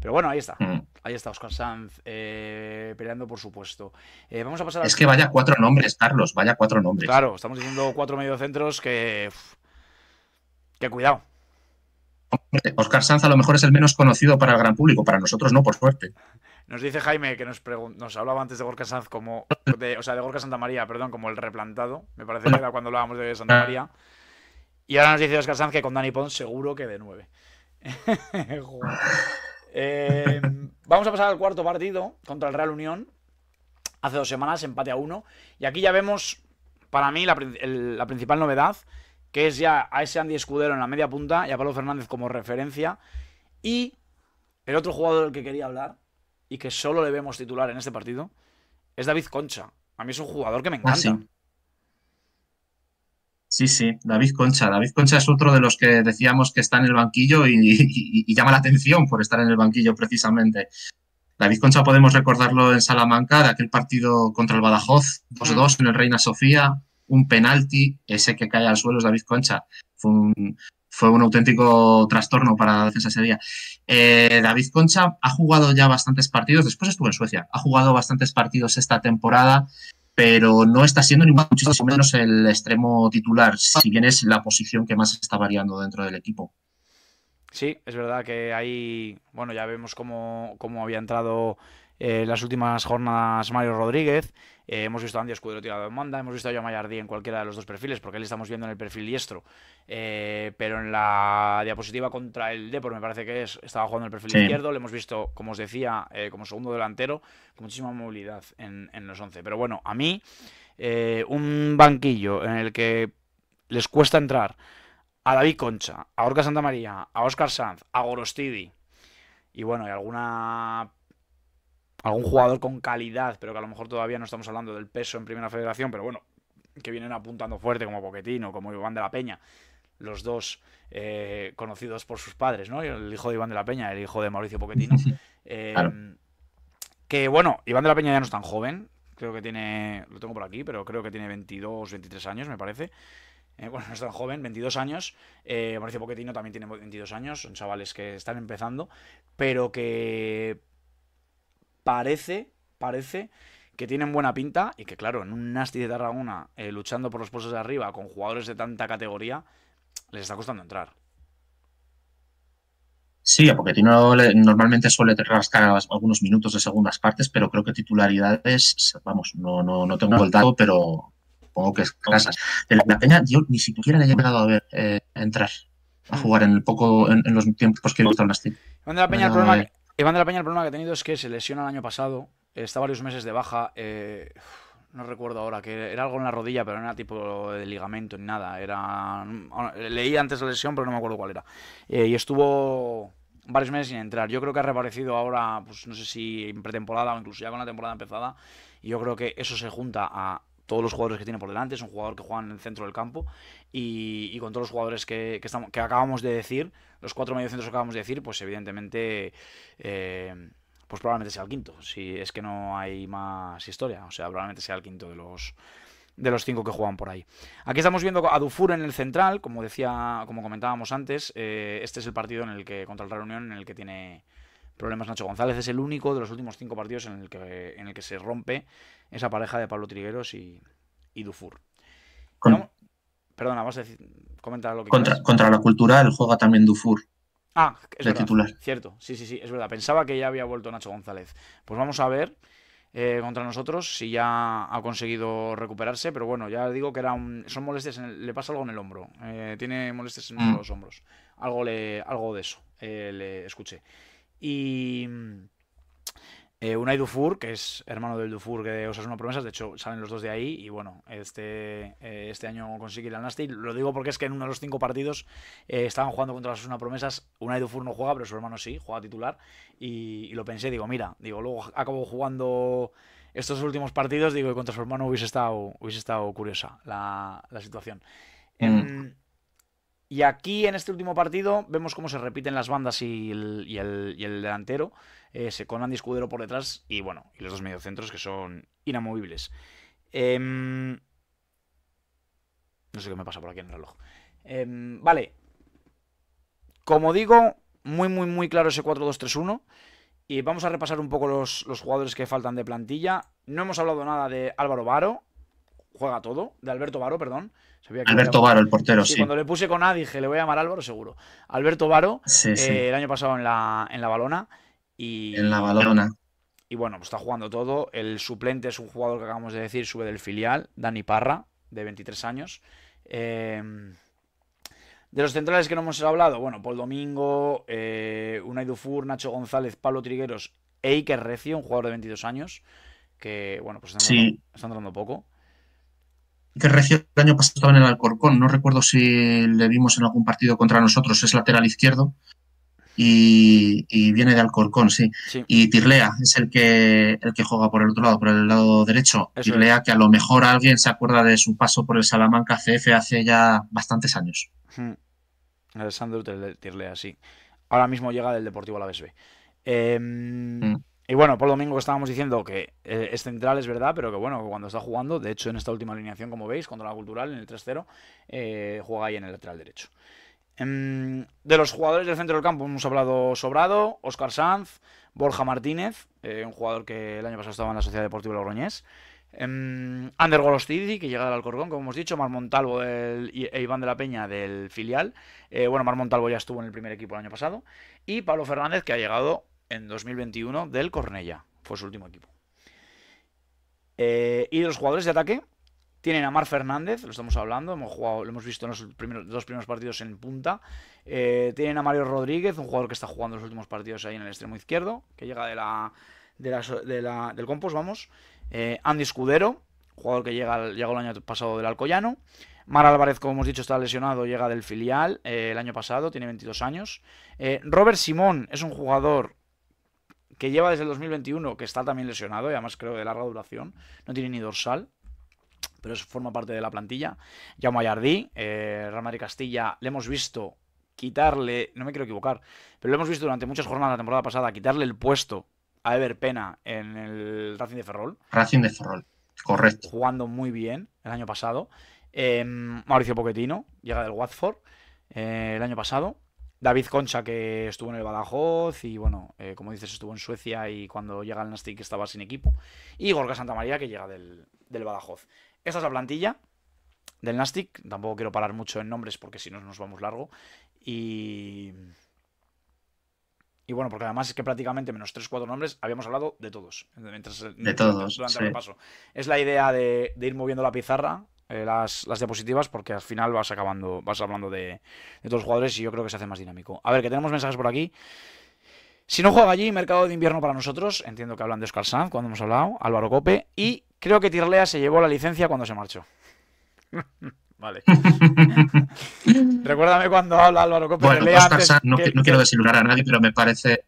Pero bueno, ahí está. Mm. Ahí está Oscar Sanz eh, peleando, por supuesto. Eh, vamos a pasar Es que vaya cuatro nombres, Carlos, vaya cuatro nombres. Claro, estamos diciendo cuatro mediocentros que. qué que cuidado. Oscar Sanz a lo mejor es el menos conocido para el gran público, para nosotros no, por suerte. Nos dice Jaime que nos, nos hablaba antes de Gorka Sanz como. De, o sea, de Gorka Santa María, perdón, como el replantado. Me parece que era cuando hablábamos de Santa María. Y ahora nos dice Oscar Sanz que con Dani Pons seguro que de nueve. [laughs] Em, vamos a pasar al cuarto partido contra el Real Unión. Hace dos semanas, empate a uno. Y aquí ya vemos, para mí, la, principal novedad, que es ya a ese Andy Escudero en la media punta y a Pablo Fernández como referencia. Y el otro jugador del que quería hablar, y que solo le vemos titular en este partido, es David Concha. A mí es un jugador que me ah, encanta. Sí, sí, David Concha. David Concha es otro de los que decíamos que está en el banquillo y, llama la atención por estar en el banquillo precisamente. David Concha podemos recordarlo en Salamanca, de aquel partido contra el Badajoz, 2 dos mm. en el Reina Sofía, un penalti, ese que cae al suelo es David Concha. Fue un, fue un auténtico trastorno para la defensa ese día. Eh, David Concha ha jugado ya bastantes partidos, después estuvo en Suecia, ha jugado bastantes partidos esta temporada pero no está siendo ni mucho menos el extremo titular, si bien es la posición que más está variando dentro del equipo. Sí, es verdad que ahí, bueno, ya vemos cómo, cómo había entrado en eh, las últimas jornadas Mario Rodríguez. Eh, hemos visto a Andy Escudero tirado en manda hemos visto a Yamay en cualquiera de los dos perfiles, porque él estamos viendo en el perfil diestro. Eh, pero en la diapositiva contra el Depor, me parece que estaba jugando en el perfil izquierdo. Le hemos visto, como os decía, como segundo delantero, con muchísima movilidad en, los 11. Pero bueno, a mí, un banquillo en el que les cuesta entrar a David Concha, a Orca Santa María, a Oscar Sanz, a Gorostidi. Y bueno, y alguna algún jugador con calidad, pero que a lo mejor todavía no estamos hablando del peso en primera federación, pero bueno, que vienen apuntando fuerte como Poquetino, como Iván de la Peña, los dos eh, conocidos por sus padres, ¿no? El hijo de Iván de la Peña, el hijo de Mauricio Poquetino. Eh, que bueno, Iván de la Peña ya no es tan joven, creo que tiene, lo tengo por aquí, pero creo que tiene 22, 23 años, me parece. Eh, bueno, no es tan joven, 22 años. Mauricio Poquetino también tiene 22 años, son chavales que están empezando, pero que parece, parece que tienen buena pinta y que claro, en un Nasty de Tarragona eh, luchando por los puestos de arriba con jugadores de tanta categoría, les está costando entrar. Sí, porque normalmente suele rascar algunos minutos de segundas partes, pero creo que titularidades, vamos, no, no, no tengo el dato, pero supongo que es escasas. De la Peña yo ni siquiera le he llegado a ver eh, entrar, a mm. jugar en el poco, en, los tiempos que le visto el la Peña, el problema, eh, Evan de la Peña el problema que ha tenido es que se lesiona el año pasado, está varios meses de baja, eh, no recuerdo ahora, que era algo en la rodilla, pero no era tipo de ligamento ni nada, era... Leí antes la lesión, pero no me acuerdo cuál era. Eh, y estuvo varios meses sin entrar. Yo creo que ha reaparecido ahora, pues no sé si en pretemporada o incluso ya con la temporada empezada. Y yo creo que eso se junta a todos los jugadores que tiene por delante. Es un jugador que juega en el centro del campo y, con todos los jugadores que, estamos, que acabamos de decir, los cuatro mediocentros que acabamos de decir, pues evidentemente, eh, pues probablemente sea el quinto, si es que no hay más historia, o sea, probablemente sea el quinto de los de los cinco que juegan por ahí. Aquí estamos viendo a Dufour en el central, como decía, como comentábamos antes, eh, este es el partido en el que contra el Real Unión en el que tiene problemas Nacho González. Es el único de los últimos cinco partidos en el que, en el que se rompe esa pareja de Pablo Trigueros y, y Dufour. Perdona, vamos a comentar lo que. Contra, quieras. contra la cultural juega también Dufour. Ah, es titular. Cierto, sí, sí, sí, es verdad. Pensaba que ya había vuelto Nacho González. Pues vamos a ver eh, contra nosotros si ya ha conseguido recuperarse, pero bueno, ya digo que era son molestias, le pasa algo en el hombro. Eh, tiene molestias en mm. los hombros. Algo, le, algo de eso eh, le escuché. Y. Eh, Unai Dufour, que es hermano del Dufour de Osasuna Promesas, de hecho salen los dos de ahí y bueno, este, eh, este año consigue al Nasti. Lo digo porque es que en uno de los cinco partidos eh, estaban jugando contra Osasuna Promesas, Unai Dufour no juega, pero su hermano sí, juega titular y, lo pensé, digo, mira, digo, luego acabo jugando estos últimos partidos, digo, contra su hermano hubiese estado, hubiese estado curiosa la, situación. Mm. Em, y aquí en este último partido vemos cómo se repiten las bandas y el delantero ese, eh, con Andy Escudero por detrás y bueno, y los dos mediocentros que son inamovibles. Em, no sé qué me pasa por aquí en el reloj. Em, vale. Como digo, muy, muy, muy claro ese 4-2-3-1. Y vamos a repasar un poco los, jugadores que faltan de plantilla. No hemos hablado nada de Álvaro Varo. Juega todo. De Alberto Varo, perdón. Alberto Varo, el portero, sí, Cuando le puse con A dije, le voy a llamar Álvaro, seguro. Alberto Varo, eh, el año pasado en la, en la balona. Y, en la balona. Y bueno, pues está jugando todo. El suplente es un jugador que acabamos de decir, sube del filial, Dani Parra, de 23 años. Em, de los centrales que no hemos hablado, bueno, Paul Domingo, eh, Unai Nacho González, Pablo Trigueros e Iker Recio, un jugador de 22 años, que, bueno, pues están, dando poco. que Recio el año pasado estaba en el Alcorcón, no recuerdo si le vimos en algún partido contra nosotros, es lateral izquierdo y, viene de Alcorcón, sí. Y Tirlea es el que, el que juega por el otro lado, por el lado derecho. Tirlea, que a lo mejor alguien se acuerda de su paso por el Salamanca CF hace ya bastantes años. Hmm. Alessandro Tirlea, sí. Ahora mismo llega del Deportivo a la Eh, Y bueno, por domingo estábamos diciendo que eh, es central, es verdad, pero que bueno, cuando está jugando, de hecho en esta última alineación, como veis, contra la Cultural, en el 3-0, eh, juega ahí en el lateral derecho. Em, de los jugadores del centro del campo hemos hablado sobrado, Oscar Sanz, Borja Martínez, eh, un jugador que el año pasado estaba en la Sociedad Deportiva Logroñés, em, Ander Golostidi, que llega al Alcorcón, como hemos dicho, Marmontalvo e Iván de la Peña del filial, eh, bueno, Marmontalvo ya estuvo en el primer equipo el año pasado, y Pablo Fernández, que ha llegado en 2021 del Cornella, fue su último equipo. Eh, y de los jugadores de ataque, tienen a Mar Fernández, lo estamos hablando, hemos lo hemos visto en los primeros, dos primeros partidos en punta. Eh, tienen a Mario Rodríguez, un jugador que está jugando los últimos partidos ahí en el extremo izquierdo, que llega de la, del compost vamos. Eh, Andy Escudero, jugador que llega, llegó el año pasado del Alcoyano. Mar Álvarez, como hemos dicho, está lesionado, llega del filial eh, el año pasado, tiene 22 años. Robert Simón es un jugador que lleva desde el 2021, que está también lesionado y además creo de larga duración, no tiene ni dorsal pero eso forma parte de la plantilla. Jaume Allardy, eh, Real Castilla, le hemos visto quitarle, no me quiero equivocar, pero lo hemos visto durante muchas jornadas la temporada pasada, quitarle el puesto a Ever Pena en el Racing de Ferrol. Racing de Ferrol, correcto. Jugando muy bien el año pasado. Em, Mauricio Poquetino, llega del Watford eh, el año pasado. David Concha, que estuvo en el Badajoz y, bueno, eh, como dices, estuvo en Suecia y cuando llega el Nastic estaba sin equipo. Y Gorka Santamaría, que llega del Badajoz. Esta es la plantilla del Nastic. Tampoco quiero parar mucho en nombres porque si no nos vamos largo. Y... Y bueno, porque además es que prácticamente menos 3-4 nombres habíamos hablado de todos. de todos. Es la idea de, ir moviendo la pizarra, eh, las, diapositivas, porque al final vas acabando, vas hablando de, de todos los jugadores y yo creo que se hace más dinámico. A ver, que tenemos mensajes por aquí. Si no juega allí, mercado de invierno para nosotros. Entiendo que hablan de Oscar Sanz cuando hemos hablado, Álvaro Cope. Y Creo que Tirlea se llevó la licencia cuando se marchó. [laughs] Vale. [laughs] Recuérdame cuando habla Álvaro bueno, Oscar antes no, quiero desilusionar a nadie, pero me parece.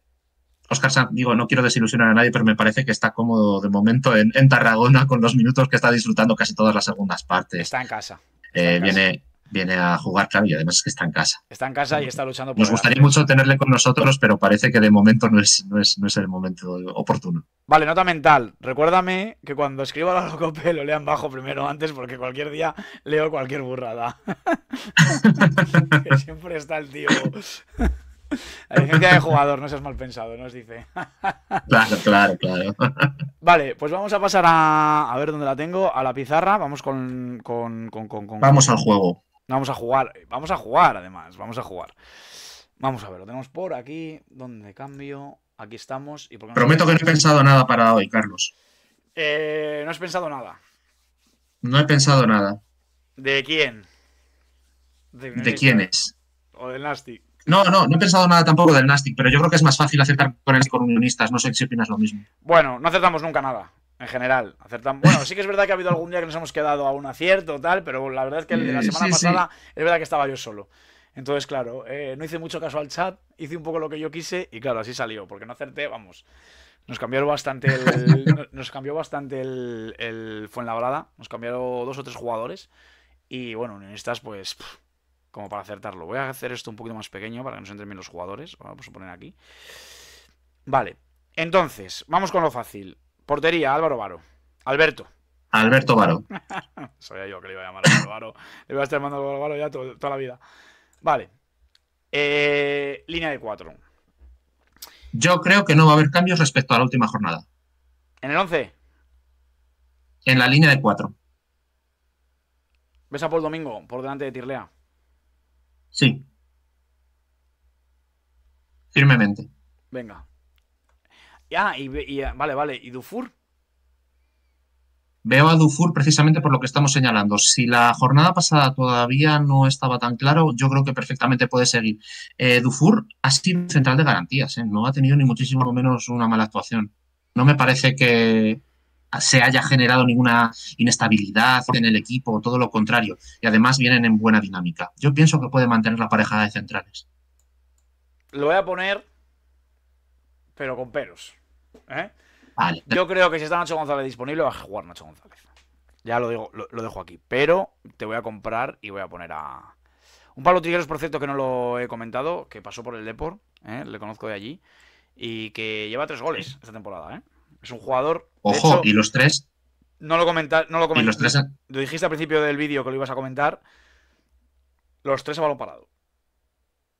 Oscar digo, no quiero desilusionar a nadie, pero me parece que está cómodo de momento en, Tarragona con los minutos que está disfrutando casi todas las segundas partes. Está en casa. Eh, en casa. viene, viene a jugar, claro, además que está en casa. Está en casa y está luchando por. Nos gustaría mucho tenerle con nosotros, pero parece que de momento no es, no es, el momento oportuno. Vale, nota mental. Recuérdame que cuando escriba la locope lo lean bajo primero antes, porque cualquier día leo cualquier burrada. [laughs] siempre está el tío. La licencia de jugador, no seas mal pensado, nos dice. Claro, claro, claro. Vale, pues vamos a pasar a. A ver dónde la tengo, a la pizarra. Vamos con vamos al juego. Vamos a jugar, eh, vamos a jugar además, vamos a jugar. Vamos a ver, lo tenemos por aquí, donde cambio, aquí estamos. Y Prometo que no he pensado nada para hoy, Carlos. Eh, no has pensado nada. No he pensado nada. ¿De quién? ¿De, ¿De quién es? ¿O del Nastic? No, no, no he pensado nada tampoco del Nastic, pero yo creo que es más fácil aceptar con el con No sé si opinas lo mismo. Bueno, no aceptamos nunca nada. En general, acertan. Bueno, sí que es verdad que ha habido algún día que nos hemos quedado a un acierto, tal, pero la verdad es que el de la semana pasada es verdad que estaba yo solo. Entonces, claro, eh, no hice mucho caso al chat, hice un poco lo que yo quise y claro, así salió, porque no acerté, vamos. Nos cambió bastante el. [laughs] nos cambió bastante el, la balada Nos cambiaron dos o tres jugadores. Y bueno, en estas pues. como para acertarlo. Voy a hacer esto un poquito más pequeño para que nos entren los jugadores. Vamos a poner aquí. Vale. Entonces, vamos con lo fácil. Portería, Álvaro Varo. Alberto. Alberto Varo. soy [laughs] yo que le iba a llamar a Álvaro Le iba a estar llamando a Álvaro Varo ya toda la vida. Vale. Eh, línea de cuatro. Yo creo que no va a haber cambios respecto a la última jornada. ¿En el 11? En la línea de cuatro. ¿Ves a Paul Domingo por delante de Tirlea? Sí. Firmemente. Venga. Ya, ah, y, ah, vale, vale. ¿Y Dufour? Veo a Dufour precisamente por lo que estamos señalando. Si la jornada pasada todavía no estaba tan claro, yo creo que perfectamente puede seguir. Eh, Dufour ha sido central de garantías, ¿eh? no ha tenido ni muchísimo menos una mala actuación. No me parece que se haya generado ninguna inestabilidad en el equipo, todo lo contrario. Y además vienen en buena dinámica. Yo pienso que puede mantener la pareja de centrales. Lo voy a poner pero con peros. ¿eh? Yo creo que si está Nacho González disponible, va a jugar Nacho González. Ya lo, lo, dejo aquí. Pero te voy a comprar y voy a poner a. Un Pablo Trigueros, por cierto, que no lo he comentado, que pasó por el Deport, ¿eh? le conozco de allí, y que lleva tres goles esta temporada. ¿eh? Es un jugador. Ojo, y los tres. No lo comentas. No lo, lo dijiste al principio del vídeo que lo ibas a comentar. Los tres a balón parado.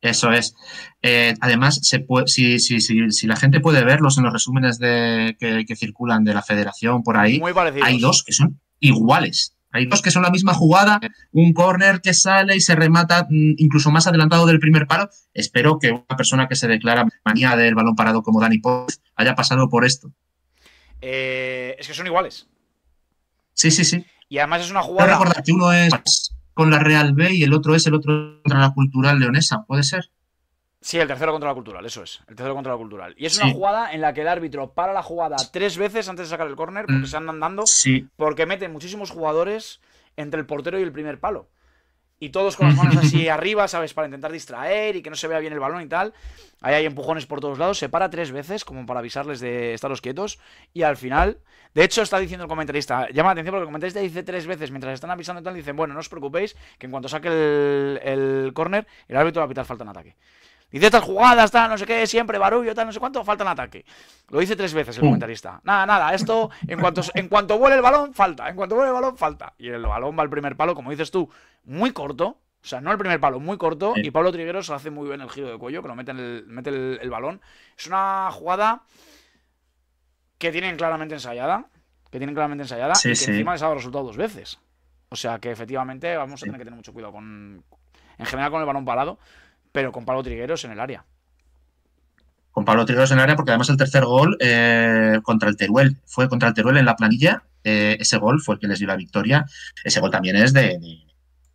Eso es. Eh, además, si, la gente puede verlos en los resúmenes de, que, circulan de la federación por ahí, hay dos que son iguales. Hay dos que son la misma jugada, un corner que sale y se remata mm, incluso más adelantado del primer paro. Espero que una persona que se declara manía del balón parado como Dani Poz haya pasado por esto. Eh, es que son iguales. Sí, sí, sí. Y además es una jugada. que uno es con la Real B y el otro es el otro contra la Cultural Leonesa, ¿puede ser? Sí, el tercero contra la Cultural, eso es. El tercero contra la Cultural. Y es una jugada en la que el árbitro para la jugada tres veces antes de sacar el córner, porque mm, se andan dando, porque mete muchísimos jugadores entre el portero y el primer palo y todos con las manos así [laughs] arriba, ¿sabes? Para intentar distraer y que no se vea bien el balón y tal. Ahí hay empujones por todos lados. Se para tres veces, como para avisarles de estaros quietos. Y al final, de hecho, está diciendo el comentarista, llama la atención porque el comentarista dice tres veces mientras están avisando y tal. Dicen, bueno, no os preocupéis, que en cuanto saque el, el córner, el árbitro va a pitar falta en ataque de estas jugadas, está no sé qué, siempre barullo, tal, no sé cuánto, falta un ataque. Lo dice tres veces el mm. comentarista. Nada, nada, esto, en cuanto, en cuanto vuele el balón, falta. En cuanto vuele el balón, falta. Y el balón va al primer palo, como dices tú, muy corto. O sea, no el primer palo, muy corto. Y Pablo Trigueros hace muy bien el giro de cuello, que lo mete, el, mete el, balón. Es una jugada que tienen claramente ensayada. Que tienen claramente ensayada. y encima les ha dado resultado dos veces. O sea que efectivamente vamos a tener que tener mucho cuidado con. En general con el balón parado pero con Pablo Trigueros en el área. Con Pablo Trigueros en el área, porque además el tercer gol eh, contra el Teruel fue contra el Teruel en la planilla. Eh, ese gol fue el que les dio la victoria. Ese gol también es de,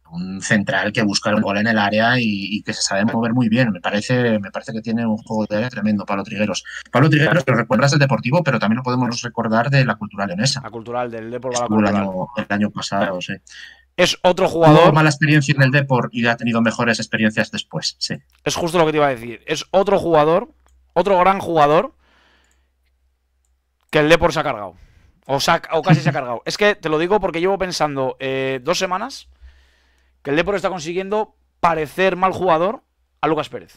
un central que busca un gol en el área y, que se sabe mover muy bien. Me parece, me parece que tiene un juego de tremendo, Pablo Trigueros. Pablo Trigueros lo recuerdas del Deportivo, pero también lo podemos recordar de la cultural, del esa. la cultural. del año, el año pasado, sí es otro jugador. Tuvo mala experiencia en el Depor y ha tenido mejores experiencias después, Es justo lo que te iba a decir. Es otro jugador, otro gran jugador que el Depor se ha cargado. O, o casi se ha [laughs] cargado. Es que te lo digo porque llevo pensando eh, dos semanas que el Depor está consiguiendo parecer mal jugador a Lucas Pérez.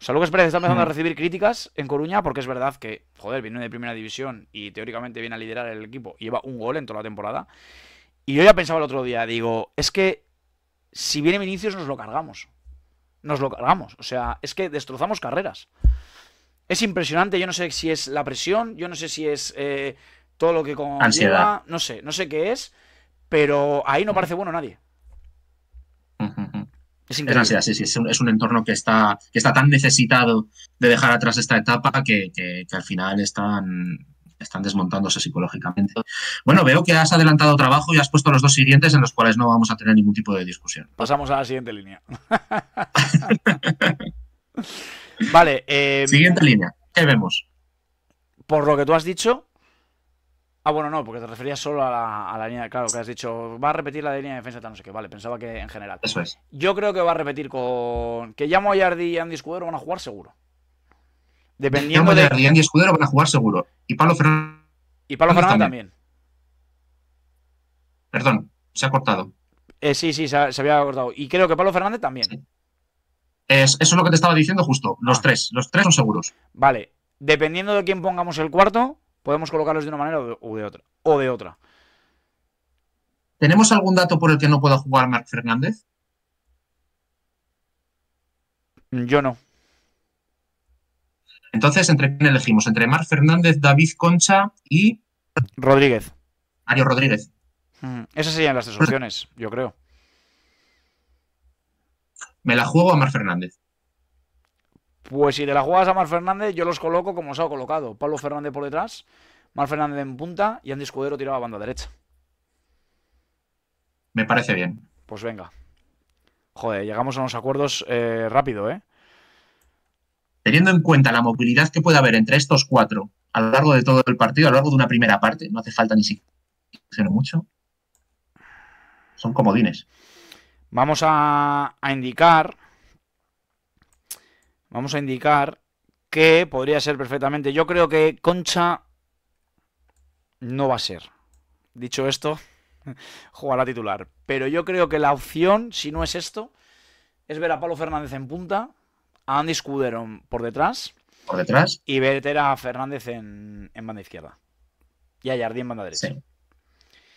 O sea, Lucas Pérez está empezando a mm. recibir críticas en Coruña porque es verdad que, joder, viene de primera división y teóricamente viene a liderar el equipo y lleva un gol en toda la temporada. Y yo ya pensaba el otro día, digo, es que si viene inicios nos lo cargamos. Nos lo cargamos. O sea, es que destrozamos carreras. Es impresionante, yo no sé si es la presión, yo no sé si es eh, todo lo que con Ansiedad. no sé, no sé qué es, pero ahí no parece bueno nadie. Es, ansiedad, sí, sí, es un, entorno que está, que está tan necesitado de dejar atrás esta etapa que, que al final están están desmontándose psicológicamente. Bueno, veo que has adelantado trabajo y has puesto los dos siguientes en los cuales no vamos a tener ningún tipo de discusión. Pasamos a la siguiente línea. [laughs] vale. Em, siguiente línea. ¿Qué vemos? Por lo que tú has dicho. Ah, bueno, no, porque te referías solo a la, línea. Claro, que has dicho, va a repetir la línea de defensa, tal, no sé qué. Vale, pensaba que en general. Eso es. Yo creo que va a repetir con. Que ya Moyardi y Andy Escudero van a jugar seguro. Dependiendo de. Andy Escudero van a jugar seguro. Y Pablo Fernández. Y también. Perdón, se ha cortado. Eh, sí, sí, se, había cortado. Y creo que Pablo Fernández también. eso es lo que te estaba diciendo justo. Los ah. tres. Los tres son seguros. Vale. Dependiendo de quién pongamos el cuarto, podemos colocarlos de una manera o de otra. O de otra. ¿Tenemos algún dato por el que no pueda jugar Marc Fernández? Yo no. Entonces, ¿entre quién elegimos? Entre Mar Fernández, David Concha y. Rodríguez. Ario Rodríguez. Mm, esas serían las tres pues- opciones, yo creo. Me la juego a Mar Fernández. Pues si te la juegas a Mar Fernández, yo los coloco como os ha colocado. Pablo Fernández por detrás, Mar Fernández en punta y Andy Escudero tiraba a banda derecha. Me parece bien. Pues venga. Joder, llegamos a unos acuerdos eh, rápido, ¿eh? teniendo en cuenta la movilidad que puede haber entre estos cuatro a lo largo de todo el partido, a lo largo de una primera parte, no hace falta ni siquiera mucho, son comodines. Vamos a, indicar, vamos a indicar que podría ser perfectamente. Yo creo que Concha no va a ser. Dicho esto, [laughs] jugará titular. Pero yo creo que la opción, si no es esto, es ver a Pablo Fernández en punta Andy Scudero por detrás. Por detrás. Y vertera Fernández en, banda izquierda. Y a Jardín en banda derecha.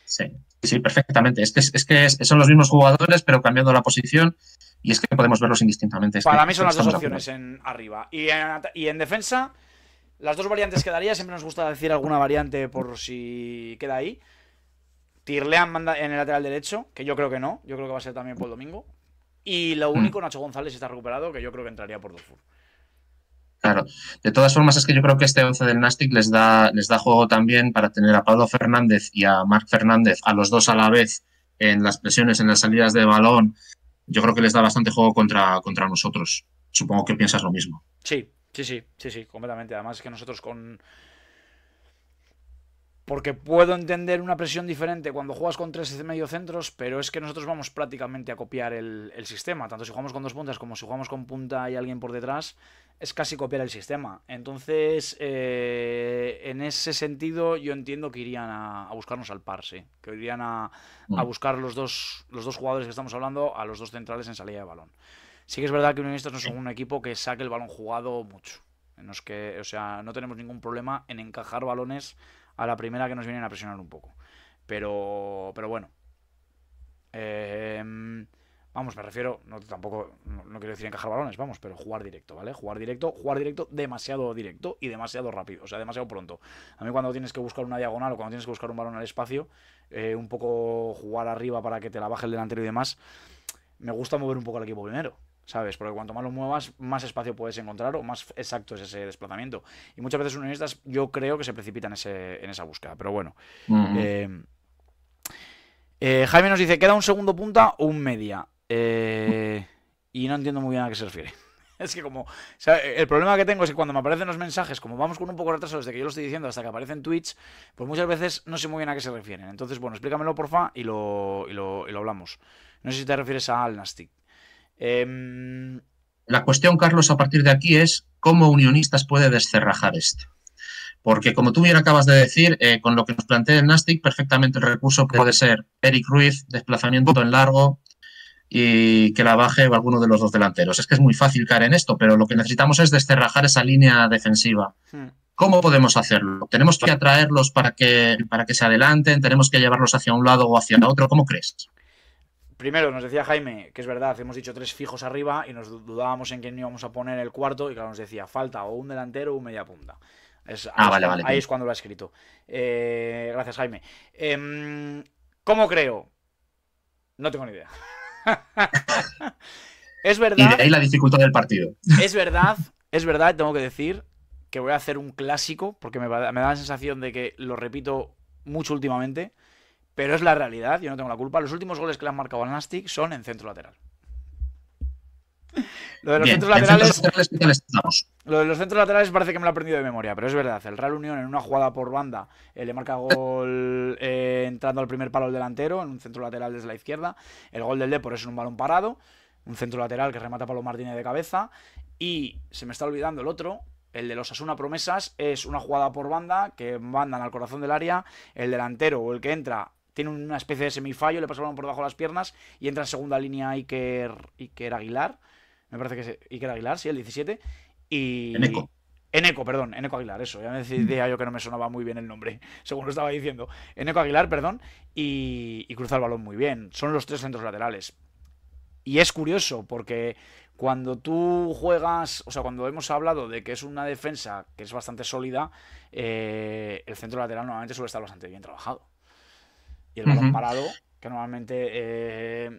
Sí. Sí, perfectamente. Es que, es que son los mismos jugadores, pero cambiando la posición. Y es que podemos verlos indistintamente. Para mí son las dos opciones en arriba. Y en, defensa, las dos variantes quedaría Siempre nos gusta decir alguna variante por si queda ahí. Tirlean en el lateral derecho, que yo creo que no. Yo creo que va a ser también por domingo. Y lo mm. único, Nacho González está recuperado, que yo creo que entraría por Dufour. Claro. De todas formas, es que yo creo que este 11 del Nastic les da, les da juego también para tener a Pablo Fernández y a Marc Fernández, a los dos a la vez, en las presiones, en las salidas de balón. Yo creo que les da bastante juego contra, contra nosotros. Supongo que piensas lo mismo. Sí, sí, sí, sí, sí, completamente. Además, es que nosotros con, porque puedo entender una presión diferente cuando juegas con tres centros, pero es que nosotros vamos prácticamente a copiar el, sistema. Tanto si jugamos con dos puntas como si jugamos con punta y alguien por detrás, es casi copiar el sistema. Entonces, eh, en ese sentido, yo entiendo que irían a, buscarnos al par, sí. Que irían a, mm. buscar los dos, los dos jugadores que estamos hablando a los dos centrales en salida de balón. Sí que es verdad que Unionistas no son un equipo que saque el balón jugado mucho. En los que, o sea, no tenemos ningún problema en encajar balones a la primera que nos vienen a presionar un poco. Pero, pero bueno. Eh, vamos, me refiero, no, tampoco, no, quiero decir encajar balones, vamos, pero jugar directo, ¿vale? Jugar directo, jugar directo demasiado directo y demasiado rápido, o sea, demasiado pronto. A mí cuando tienes que buscar una diagonal o cuando tienes que buscar un balón al espacio, eh, un poco jugar arriba para que te la baje el delantero y demás, me gusta mover un poco al equipo primero. ¿sabes? Porque cuanto más lo muevas, más espacio puedes encontrar o más exacto es ese desplazamiento. Y muchas veces unionistas yo creo que se precipitan en, ese, en esa búsqueda, pero bueno. Eh, eh, Jaime nos dice, ¿queda un segundo punta o un media? Eh, y no entiendo muy bien a qué se refiere. [laughs] Es que como, el problema que tengo es que cuando me aparecen los mensajes, como vamos con un poco de retraso desde que yo lo estoy diciendo hasta que aparecen tweets, pues muchas veces no sé muy bien a qué se refieren. Entonces, bueno, explícamelo porfa y lo, y lo, y lo hablamos. No sé si te refieres a Al Nastic. Em, la cuestión, Carlos, a partir de aquí es cómo Unionistas puede descerrajar esto. Porque, como tú bien acabas de decir, eh, con lo que nos plantea el NASTIC, perfectamente el recurso puede ser Eric Ruiz, desplazamiento en largo y que la baje alguno de los dos delanteros. Es que es muy fácil caer en esto, pero lo que necesitamos es descerrajar esa línea defensiva. Hmm. ¿Cómo podemos hacerlo? ¿Tenemos que atraerlos para que, para que se adelanten? ¿Tenemos que llevarlos hacia un lado o hacia el otro? ¿Cómo crees? primero nos decía Jaime, que es verdad, hemos dicho tres fijos arriba y nos dudábamos en quién íbamos a poner el cuarto y claro, nos decía falta o un delantero o un media punta. ah, vale, vale, ahí es cuando lo ha escrito. Eh, gracias, Jaime. Em, ¿Cómo creo? No tengo ni idea. [laughs] es verdad. Y ahí la dificultad del partido. es verdad, es verdad, tengo que decir que voy a hacer un clásico porque me, me da la sensación de que lo repito mucho últimamente pero es la realidad, yo no tengo la culpa. Los últimos goles que le han marcado al Nastic son en centro lateral. Lo de, los centros laterales, parece que me lo he aprendido de memoria, pero es verdad. El Real Unión en una jugada por banda eh, le marca gol eh, entrando al primer palo al delantero, en un centro lateral desde la izquierda. El gol del Depor es un balón parado, un centro lateral que remata Pablo Martínez de cabeza. Y se me está olvidando el otro, el de los Asuna Promesas es una jugada por banda que mandan al corazón del área, el delantero o el que entra tiene una especie de semifallo, le pasa el balón por debajo de las piernas y entra en segunda línea Iker, Iker Aguilar. Me parece que es Iker Aguilar, sí, el 17. Y. Eneco. Eneco, perdón, Eneco Aguilar, eso. Ya me decía yo que no me sonaba muy bien el nombre, [laughs] según lo estaba diciendo. Eneco Aguilar, perdón, y, y cruza el balón muy bien. Son los tres centros laterales. Y es curioso, porque cuando tú juegas, o sea, cuando hemos hablado de que es una defensa que es bastante sólida, eh, el centro lateral normalmente suele estar bastante bien trabajado. Y el balón parado, que normalmente eh,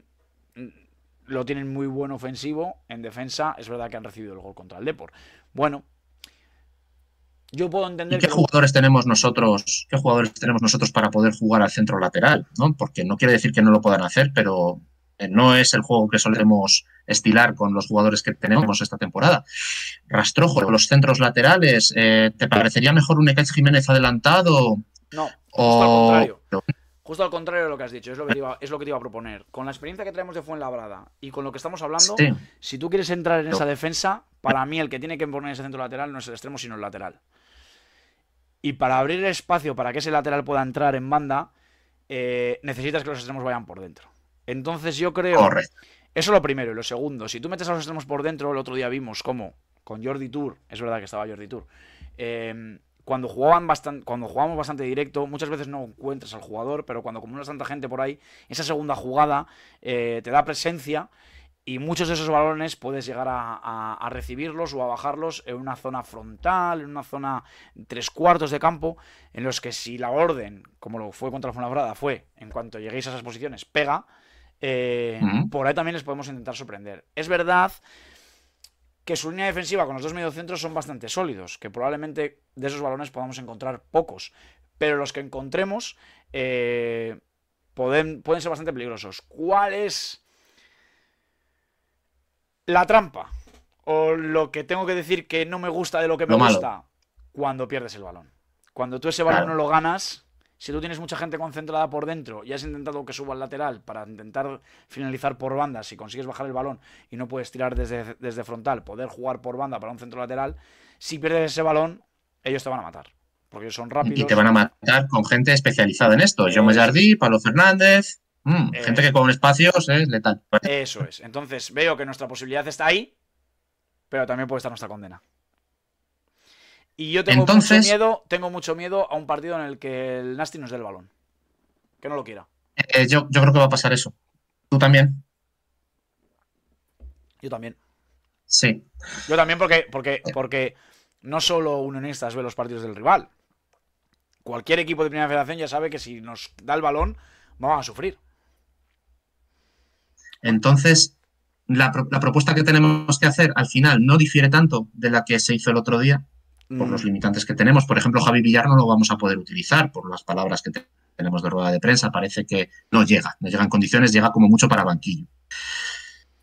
lo tienen muy buen ofensivo, en defensa es verdad que han recibido el gol contra el Deport Bueno, yo puedo entender. ¿Y qué jugadores tenemos nosotros? ¿Qué jugadores tenemos nosotros para poder jugar al centro lateral? Porque no quiere decir que no lo puedan hacer, pero eh, no es el juego que solemos estilar con los jugadores que tenemos esta temporada. Rastrojo, los centros laterales, eh, ¿te parecería mejor un Ekez Jiménez adelantado? No, al contrario. Justo al contrario de lo que has dicho, es lo que, te iba, a proponer. Con la experiencia que traemos de Fuenlabrada y con lo que estamos hablando, si tú quieres entrar en esa defensa, para mí el que tiene que poner ese centro lateral no es el extremo, sino el lateral. Y para abrir espacio para que ese lateral pueda entrar en banda, eh, necesitas que los extremos vayan por dentro. Entonces yo creo... Eso Eso lo primero. Y lo segundo, si tú metes a los extremos por dentro, el otro día vimos cómo con Jordi Tour, es verdad que estaba Jordi Tour, eh, cuando, jugaban bastante, cuando jugamos bastante directo, muchas veces no encuentras al jugador, pero cuando una tanta gente por ahí, esa segunda jugada eh, te da presencia y muchos de esos balones puedes llegar a, recibirlos o a bajarlos en una zona frontal, en una zona tres cuartos de campo, en los que si la orden, como lo fue contra la Fuenlabrada, fue en cuanto lleguéis a esas posiciones, pega, eh, por ahí también les podemos intentar sorprender. Es verdad que su línea defensiva con los dos mediocentros son bastante sólidos, que probablemente de esos balones podamos encontrar pocos, pero los que encontremos eh, pueden, pueden ser bastante peligrosos. ¿Cuál es la trampa? O lo que tengo que decir que no me gusta de lo que me gusta, cuando pierdes el balón. Cuando tú ese balón no lo ganas, si tú tienes mucha gente concentrada por dentro y has intentado que suba al lateral para intentar finalizar por banda, si consigues bajar el balón y no puedes tirar desde, desde frontal, poder jugar por banda para un centro lateral, si pierdes ese balón, ellos te van a matar. Porque son rápidos. Y te van a matar con gente especializada en esto. John Jardí, Pablo Fernández. Mm, eh, gente que con espacios es letal. Eso es. Entonces veo que nuestra posibilidad está ahí, pero también puede estar nuestra condena. Y yo tengo, mucho miedo, tengo mucho miedo a un partido en el que el Nasty nos dé el balón. Que no lo quiera. Eh, eh, yo, creo que va a pasar eso. ¿Tú también? Yo también. Sí. Yo también porque, porque, eh. porque no solo unionistas ve los partidos del rival. Cualquier equipo de primera federación ya sabe que si nos da el balón, vamos a sufrir. Entonces, la propuesta que tenemos que hacer al final no difiere tanto de la que se hizo el otro día por mm. los limitantes que tenemos. Por ejemplo, Javi Villar no lo vamos a poder utilizar por las palabras que tenemos de rueda de prensa. Parece que no llega, no llega en condiciones, llega como mucho para banquillo.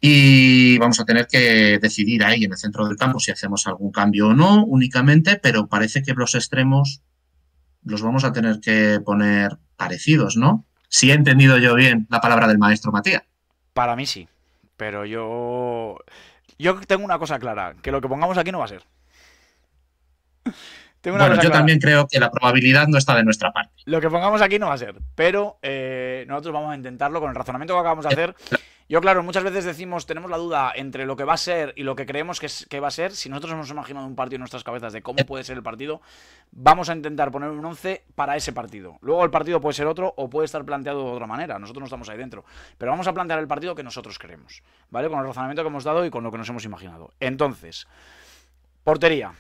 Y vamos a tener que decidir ahí en el centro del campo si hacemos algún cambio o no únicamente, pero parece que los extremos los vamos a tener que poner parecidos, ¿no? Si he entendido yo bien la palabra del maestro Matías. Para mí sí, pero yo... Yo tengo una cosa clara, que lo que pongamos aquí no va a ser. [laughs] bueno, yo también creo que la probabilidad no está de nuestra parte. Lo que pongamos aquí no va a ser, pero eh, nosotros vamos a intentarlo con el razonamiento que acabamos de eh, hacer. Yo, claro, muchas veces decimos, tenemos la duda entre lo que va a ser y lo que creemos que, es, que va a ser. Si nosotros hemos imaginado un partido en nuestras cabezas de cómo eh. puede ser el partido, vamos a intentar poner un 11 para ese partido. Luego el partido puede ser otro o puede estar planteado de otra manera. Nosotros no estamos ahí dentro. Pero vamos a plantear el partido que nosotros queremos, ¿vale? Con el razonamiento que hemos dado y con lo que nos hemos imaginado. Entonces, portería.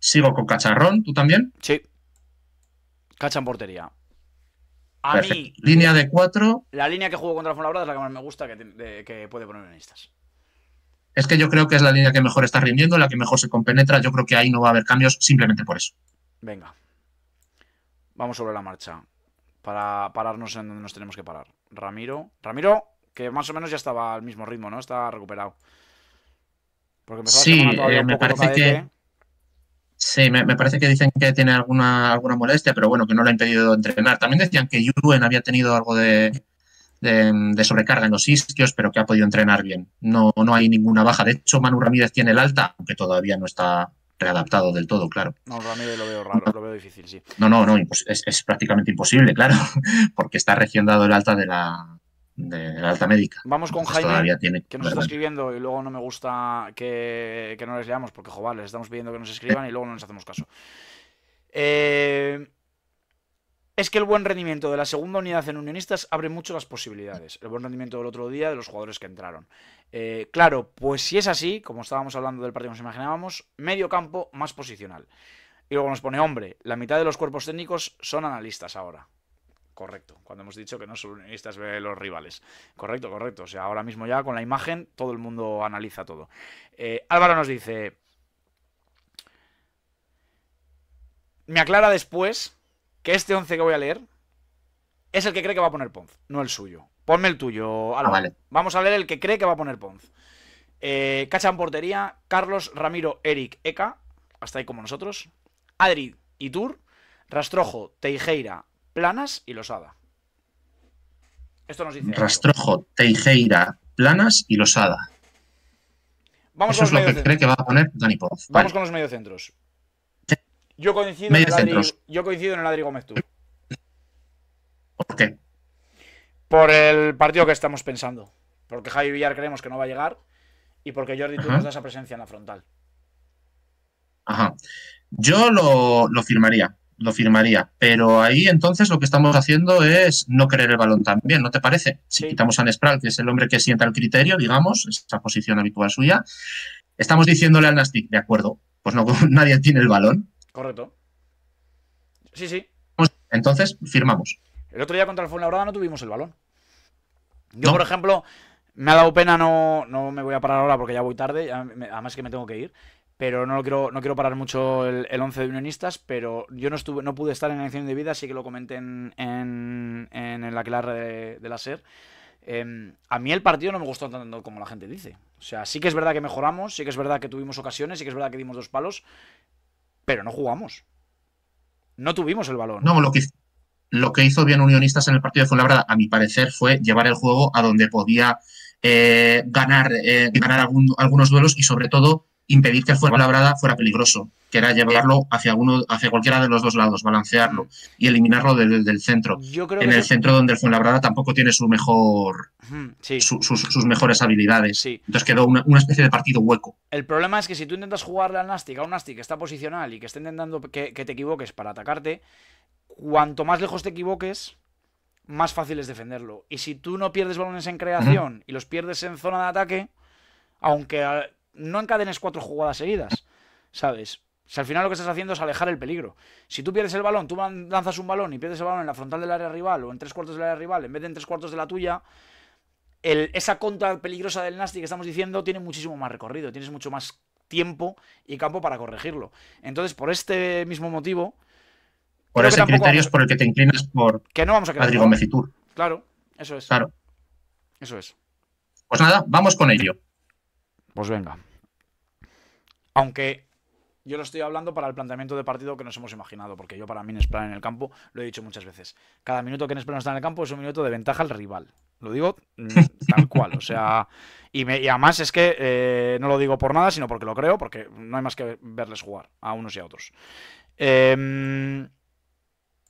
Sigo con Cacharrón, ¿tú también? Sí. Cacha en portería. A mí. Línea de cuatro. La línea que juego contra Fuenlabrada es la que más me gusta que, puede poner en estas. Es que yo creo que es la línea que mejor está rindiendo, la que mejor se compenetra. Yo creo que ahí no va a haber cambios simplemente por eso. Venga. Vamos sobre la marcha. Para pararnos en donde nos tenemos que parar. Ramiro. Ramiro, que más o menos ya estaba al mismo ritmo, ¿no? Está recuperado. Porque sí, eh, me parece que. Sí, me, parece que dicen que tiene alguna, alguna molestia, pero bueno, que no le ha impedido entrenar. También decían que Yuen había tenido algo de, sobrecarga en los isquios, pero que ha podido entrenar bien. No, no hay ninguna baja. De hecho, Manu Ramírez tiene el alta, aunque todavía no está readaptado del todo, claro. No, Ramírez lo veo raro, lo veo difícil, sí. No, no, no, pues es, prácticamente imposible, claro, [laughs] porque está recién dado el alta de la, de, la alta médica. Vamos con Jaime, que nos está escribiendo y luego no me gusta que, no les leamos porque, joder, les estamos pidiendo que nos escriban y luego no les hacemos caso. Eh, es que el buen rendimiento de la segunda unidad en Unionistas abre mucho las posibilidades. El buen rendimiento del otro día de los jugadores que entraron. Eh, claro, pues si es así, como estábamos hablando del partido que nos imaginábamos, medio campo más posicional. Y luego nos pone, hombre, la mitad de los cuerpos técnicos son analistas ahora correcto. Cuando hemos dicho que no son estas los rivales. Correcto, correcto. O sea, ahora mismo ya con la imagen todo el mundo analiza todo. Eh, Álvaro nos dice... Me aclara después que este 11 que voy a leer es el que cree que va a poner Ponz, no el suyo. Ponme el tuyo, Álvaro. Ah, vale. Vamos a leer el que cree que va a poner Ponz. Eh, Cachan portería, Carlos, Ramiro, Eric, Eka, hasta ahí como nosotros. Adri, Itur, Rastrojo, Teijeira, Planas y Losada. Esto nos dice. Rastrojo, Teixeira, Planas y Losada. Vamos con los es lo Vamos con los mediocentros. Yo coincido, en el Adri, yo coincido en Gómez ¿Por qué? Por el partido que estamos pensando. Porque Javi Villar creemos que no va a llegar y porque Jordi nos da esa presencia en la frontal. Ajá. Yo lo, lo firmaría lo firmaría. Pero ahí entonces lo que estamos haciendo es no querer el balón también, ¿no te parece? Si quitamos a Nespral, que es el hombre que sienta el criterio, digamos, esa posición habitual suya, estamos diciéndole al Nastic, de acuerdo, pues no, [laughs] nadie tiene el balón. Correcto. Sí, sí. Entonces, firmamos. El otro día contra el Fuenlabrada no tuvimos el balón. Yo, por ejemplo, me ha dado pena, no, no me voy a parar ahora porque ya voy tarde, además que me tengo que ir pero no quiero, no quiero parar mucho el, el, once de unionistas, pero yo no estuve, no pude estar en acción de vida, así que lo comenté en, en, en de, la SER. Em, a mí el partido no me gustó tanto como la gente dice. O sea, sí que es verdad que mejoramos, sí que es verdad que tuvimos ocasiones, sí que es verdad que dimos dos palos, pero no jugamos. No tuvimos el balón. No, lo que, lo que hizo bien Unionistas en el partido de Fuenlabrada, a mi parecer, fue llevar el juego a donde podía eh, ganar, eh, ganar algunos duelos y sobre todo impedir que el fuego labrada fuera peligroso, que era llevarlo hacia uno, hacia cualquiera de los dos lados, balancearlo y eliminarlo del, centro. en el centro donde el labrada tampoco tiene su mejor, sus, mejores habilidades. Entonces quedó una, especie de partido hueco. El problema es que si tú intentas jugarle al Nastic a un Nastic que está posicional y que está intentando que, te equivoques para atacarte, cuanto más lejos te equivoques, más fácil es defenderlo. Y si tú no pierdes balones en creación y los pierdes en zona de ataque, aunque no encadenes cuatro jugadas seguidas, ¿sabes? Si al final lo que estás haciendo es alejar el peligro. Si tú pierdes el balón, tú lanzas un balón y pierdes el balón en la frontal del área rival o en tres cuartos del área rival en vez de en tres cuartos de la tuya, esa contra peligrosa del Nasty que estamos diciendo tiene muchísimo más recorrido, tienes mucho más tiempo y campo para corregirlo. Entonces, por este mismo motivo. Por ese criterio es por el que te inclinas por que no vamos a Rodrigo Claro, eso es. Claro. Eso es. Pues nada, vamos con ello. Pues venga. Aunque yo lo estoy hablando para el planteamiento de partido que nos hemos imaginado, porque yo para mí Nesplan en el campo, lo he dicho muchas veces, cada minuto que Nesplan está en el campo es un minuto de ventaja al rival. Lo digo mm, [laughs] tal cual, o sea, y, además es que eh, no lo digo por nada, sino porque lo creo, porque no hay más que verles jugar a unos y a otros. Eh,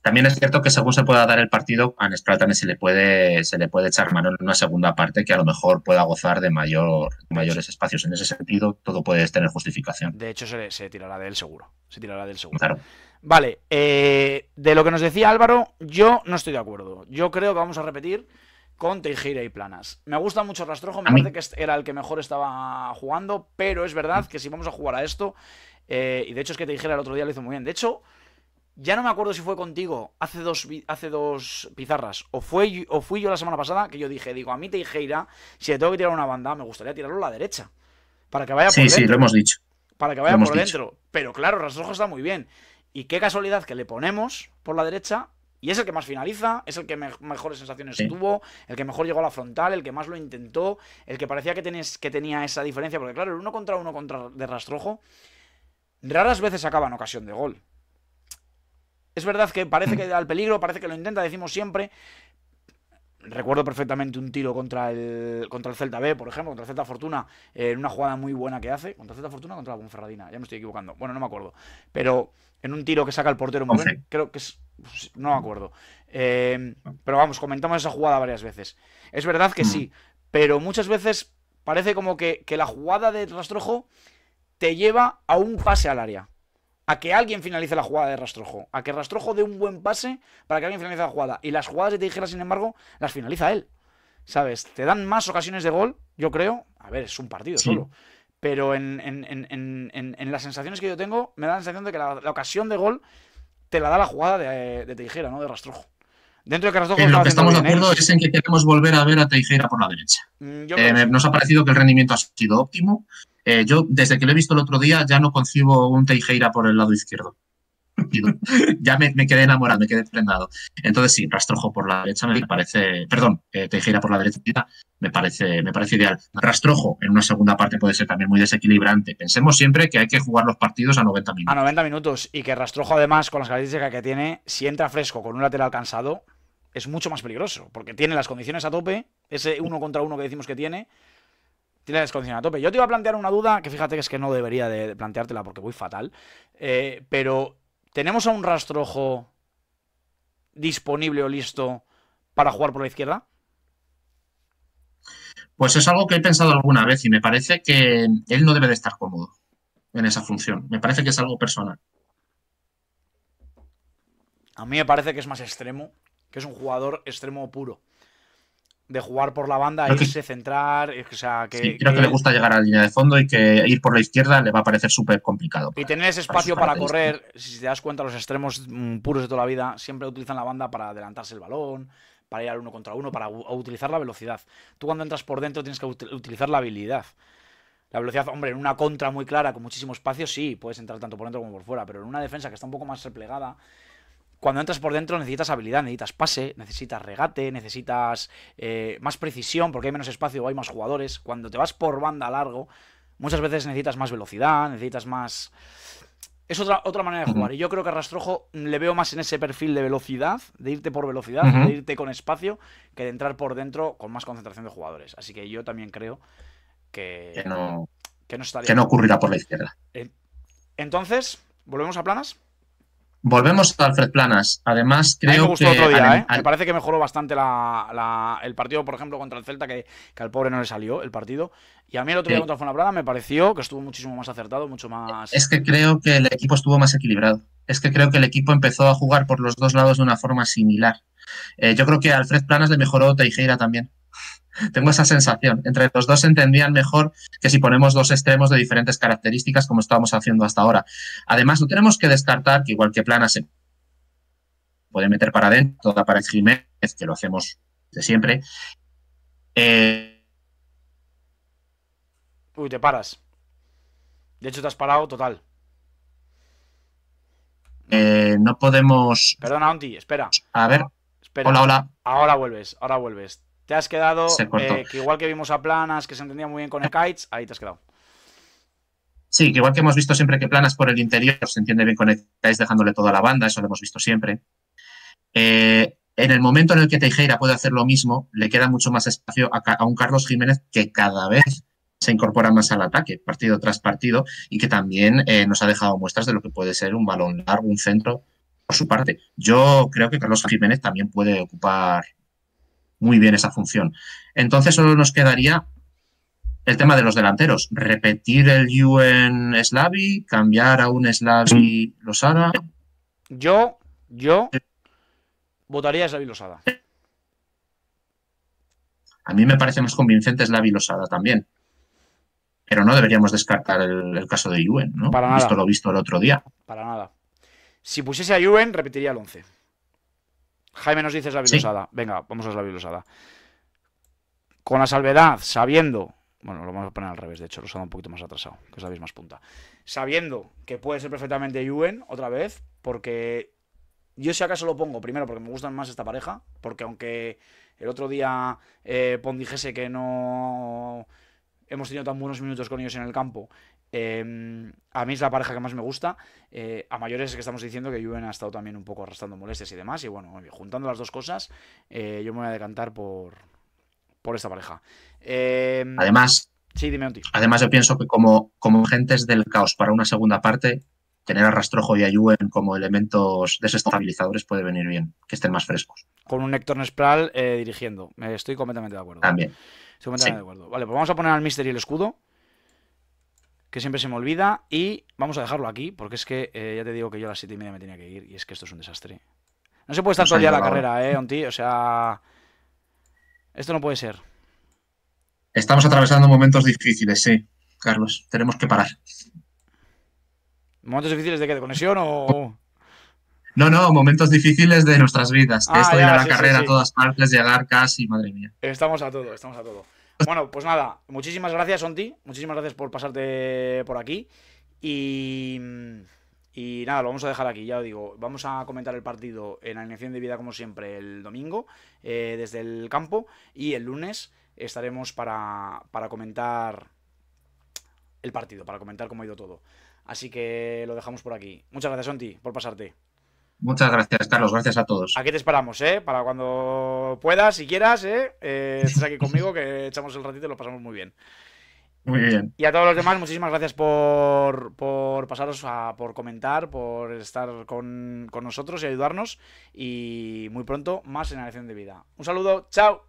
también es cierto que según se pueda dar el partido, a Nespral se le puede, se le puede echar mano en una segunda parte que a lo mejor pueda gozar de mayor, mayores espacios. En ese sentido, todo puede tener justificación. De hecho, se, tirará del seguro. Se tirará del seguro. Claro. Vale, eh, de lo que nos decía Álvaro, yo no estoy de acuerdo. Yo creo que vamos a repetir con Tejera y Planas. Me gusta mucho Rastrojo, me parece que era el que mejor estaba jugando, pero es verdad que si vamos a jugar a esto, eh, y de hecho es que dijera el otro día lo hizo muy bien. De hecho, ya no me acuerdo si fue contigo hace dos, hace dos pizarras o, fue, fui yo la semana pasada que yo dije, digo, a mí te Teijeira, si le tengo que tirar una banda, me gustaría tirarlo a la derecha. Para que vaya por dentro. Sí, sí, lo hemos dicho. Para que vaya por dentro. Pero claro, Rastrojo está muy bien. Y qué casualidad que le ponemos por la derecha y es el que más finaliza, es el que mejores sensaciones tuvo, el que mejor llegó a la frontal, el que más lo intentó, el que parecía que, que tenía esa diferencia. Porque claro, el uno contra uno contra de Rastrojo raras veces acaba en ocasión de gol. Es verdad que parece que mm. da el peligro, parece que lo intenta, decimos siempre. Recuerdo perfectamente un tiro contra el, contra el Celta B, por ejemplo, contra el Celta Fortuna, en una jugada muy buena que hace. ¿Contra el Celta Fortuna contra la Bonferradina? Ya me estoy equivocando. Bueno, no me acuerdo. Pero en un tiro que saca el portero, muy bien, creo que es. Pues, no me acuerdo. Em, pero vamos, comentamos esa jugada varias veces. Es verdad que mm. sí, pero muchas veces parece como que, que la jugada de rastrojo te lleva a un pase al área a que alguien finalice la jugada de Rastrojo, a que Rastrojo dé un buen pase para que alguien finalice la jugada. Y las jugadas de Tijera, sin embargo, las finaliza él. ¿Sabes? Te dan más ocasiones de gol, yo creo. A ver, es un partido solo. Pero en, las sensaciones que yo tengo, me da la sensación de que la, ocasión de gol te la da la jugada de, Tijera, ¿no? De Rastrojo. Dentro de que Rastrojo en eh, lo que estamos de ¿eh? acuerdo es en que queremos volver a ver a Tijera por la derecha. Mm, eh, nos ha parecido que el rendimiento ha sido óptimo eh, yo, desde que lo he visto el otro día, ya no concibo un Teijeira por el lado izquierdo. ya me, quedé enamorado, me quedé prendado. Entonces, sí, Rastrojo por la derecha me parece. Perdón, eh, por la derecha me parece, me parece ideal. Rastrojo en una segunda parte puede ser también muy desequilibrante. Pensemos siempre que hay que jugar los partidos a 90 minutos. A 90 minutos y que Rastrojo, además, con las características que tiene, si entra fresco con un lateral cansado, es mucho más peligroso porque tiene las condiciones a tope, ese uno contra uno que decimos que tiene yo te iba a plantear una duda que fíjate que es que no debería de, planteártela porque voy fatal. Eh, pero, ¿tenemos a un rastrojo disponible o listo para jugar por la izquierda? Pues es algo que he pensado alguna vez y me parece que él no debe de estar cómodo en esa función. Me parece que es algo personal. A mí me parece que es más extremo, que es un jugador extremo puro de jugar por la banda, irse, centrar, o sea, que, creo que, le gusta llegar a la línea de fondo y que ir por la izquierda le va a parecer súper complicado. y tener ese espacio para, para correr, si te das cuenta, los extremos mm, puros de toda la vida siempre utilizan la banda para adelantarse el balón, para ir al uno contra uno, para utilizar la velocidad. Tú cuando entras por dentro tienes que utilizar la habilidad. La velocidad, hombre, en una contra muy clara, con muchísimo espacio, sí, puedes entrar tanto por dentro como por fuera, pero en una defensa que está un poco más replegada, cuando entras por dentro necesitas habilidad, necesitas pase, necesitas regate, necesitas eh, más precisión porque hay menos espacio o hay más jugadores. Cuando te vas por banda largo, muchas veces necesitas más velocidad, necesitas más... Es otra, otra manera de jugar. Y yo creo que a Rastrojo le veo más en ese perfil de velocidad, de irte por velocidad, de irte con espacio, que de entrar por dentro con más concentración de jugadores. Así que yo también creo que, no, que no, que no ocurrirá por la izquierda. Entonces, ¿volvemos a planas? Volvemos a Alfred Planas. Además, creo me gustó que. ¿eh? Me parece que mejoró bastante la, el partido, por ejemplo, contra el Celta, que, al pobre no le salió el partido. Y a mí el otro día contra me pareció que estuvo muchísimo más acertado, mucho más. Es que creo que el equipo estuvo más equilibrado. Es que creo que el equipo empezó a jugar por los dos lados de una forma similar. Eh, yo creo que Alfred Planas le mejoró Teijeira también. Tengo esa sensación. Entre los dos se entendían mejor que si ponemos dos extremos de diferentes características como estábamos haciendo hasta ahora. Además, no tenemos que descartar que igual que Plana se puede meter para adentro, la para Jiménez, que lo hacemos de siempre. Eh, Uy, te paras. De hecho, te has parado total. Eh, no podemos. Perdona, Andy, espera. A ver. Hola, hola. Ahora vuelves, ahora vuelves. Te has quedado eh, que igual que vimos a Planas, que se entendía muy bien con el ahí te has quedado. Sí, que igual que hemos visto siempre que Planas por el interior se entiende bien con el dejándole toda la banda, eso lo hemos visto siempre. Eh, en el momento en el que Teixeira puede hacer lo mismo, le queda mucho más espacio a, un Carlos Jiménez que cada vez se incorpora más al ataque, partido tras partido, y que también eh, nos ha dejado muestras de lo que puede ser un balón largo, un centro, por su parte. Yo creo que Carlos Jiménez también puede ocupar muy bien esa función. Entonces solo nos quedaría el tema de los delanteros, repetir el U Slavi, cambiar a un Slavi Losada. Yo, yo votaría Slavi Losada. A mí me parece más convincente Slavi Losada también. Pero no deberíamos descartar el, caso de Yuen, ¿no? Para nada. Visto lo visto el otro día. Para nada. Si pusiese a Yuen, repetiría el 11. Jaime nos dice la sí. Venga, vamos a la vilosada. Con la salvedad, sabiendo. Bueno, lo vamos a poner al revés, de hecho, lo usado un poquito más atrasado, que os habéis más punta. Sabiendo que puede ser perfectamente Juven otra vez, porque yo si acaso lo pongo primero porque me gustan más esta pareja, porque aunque el otro día eh, dijese que no hemos tenido tan buenos minutos con ellos en el campo Em, a mí es la pareja que más me gusta. Eh, a mayores es que estamos diciendo que Juven ha estado también un poco arrastrando molestias y demás. Y bueno, juntando las dos cosas, eh, yo me voy a decantar por, por esta pareja. Em, además, Además, yo pienso que como, como gentes del caos para una segunda parte, tener a Rastrojo y a Juven como elementos desestabilizadores puede venir bien, que estén más frescos. Con un Héctor Nespral eh, dirigiendo. Estoy completamente de acuerdo. También. Estoy completamente de acuerdo. Vale, pues vamos a poner al Mister y el escudo que siempre se me olvida. Y vamos a dejarlo aquí, porque es que eh, ya te digo que yo a las 7 y media me tenía que ir y es que esto es un desastre. No se puede estar todavía la carrera, ¿eh? ¿eh, Onti? O sea, esto no puede ser. Estamos atravesando momentos difíciles, sí, Carlos. Tenemos que parar. ¿Momentos difíciles de qué? ¿De conexión o...? Oh. No, no, momentos difíciles de nuestras vidas. Ah, esto de la carrera a todas partes, llegar casi, madre mía. Estamos a todo, estamos a todo. Bueno, pues nada, muchísimas gracias, Onti. Muchísimas gracias por pasarte por aquí. Y, y nada, lo vamos a dejar aquí, ya digo. Vamos a comentar el partido en alineación de vida, como siempre, el domingo, eh, desde el campo. Y el lunes estaremos para, para comentar el partido, para comentar cómo ha ido todo. Así que lo dejamos por aquí. Muchas gracias, Onti, por pasarte. Muchas gracias, Carlos. Gracias a todos. Aquí te esperamos, ¿eh? Para cuando puedas, si quieras, ¿eh? ¿eh? estás aquí conmigo, que echamos el ratito y lo pasamos muy bien. Muy bien. Y a todos los demás, muchísimas gracias por, pasaros, a, por comentar, por estar con, con nosotros y ayudarnos. Y muy pronto, más en la lección de vida. Un saludo, chao.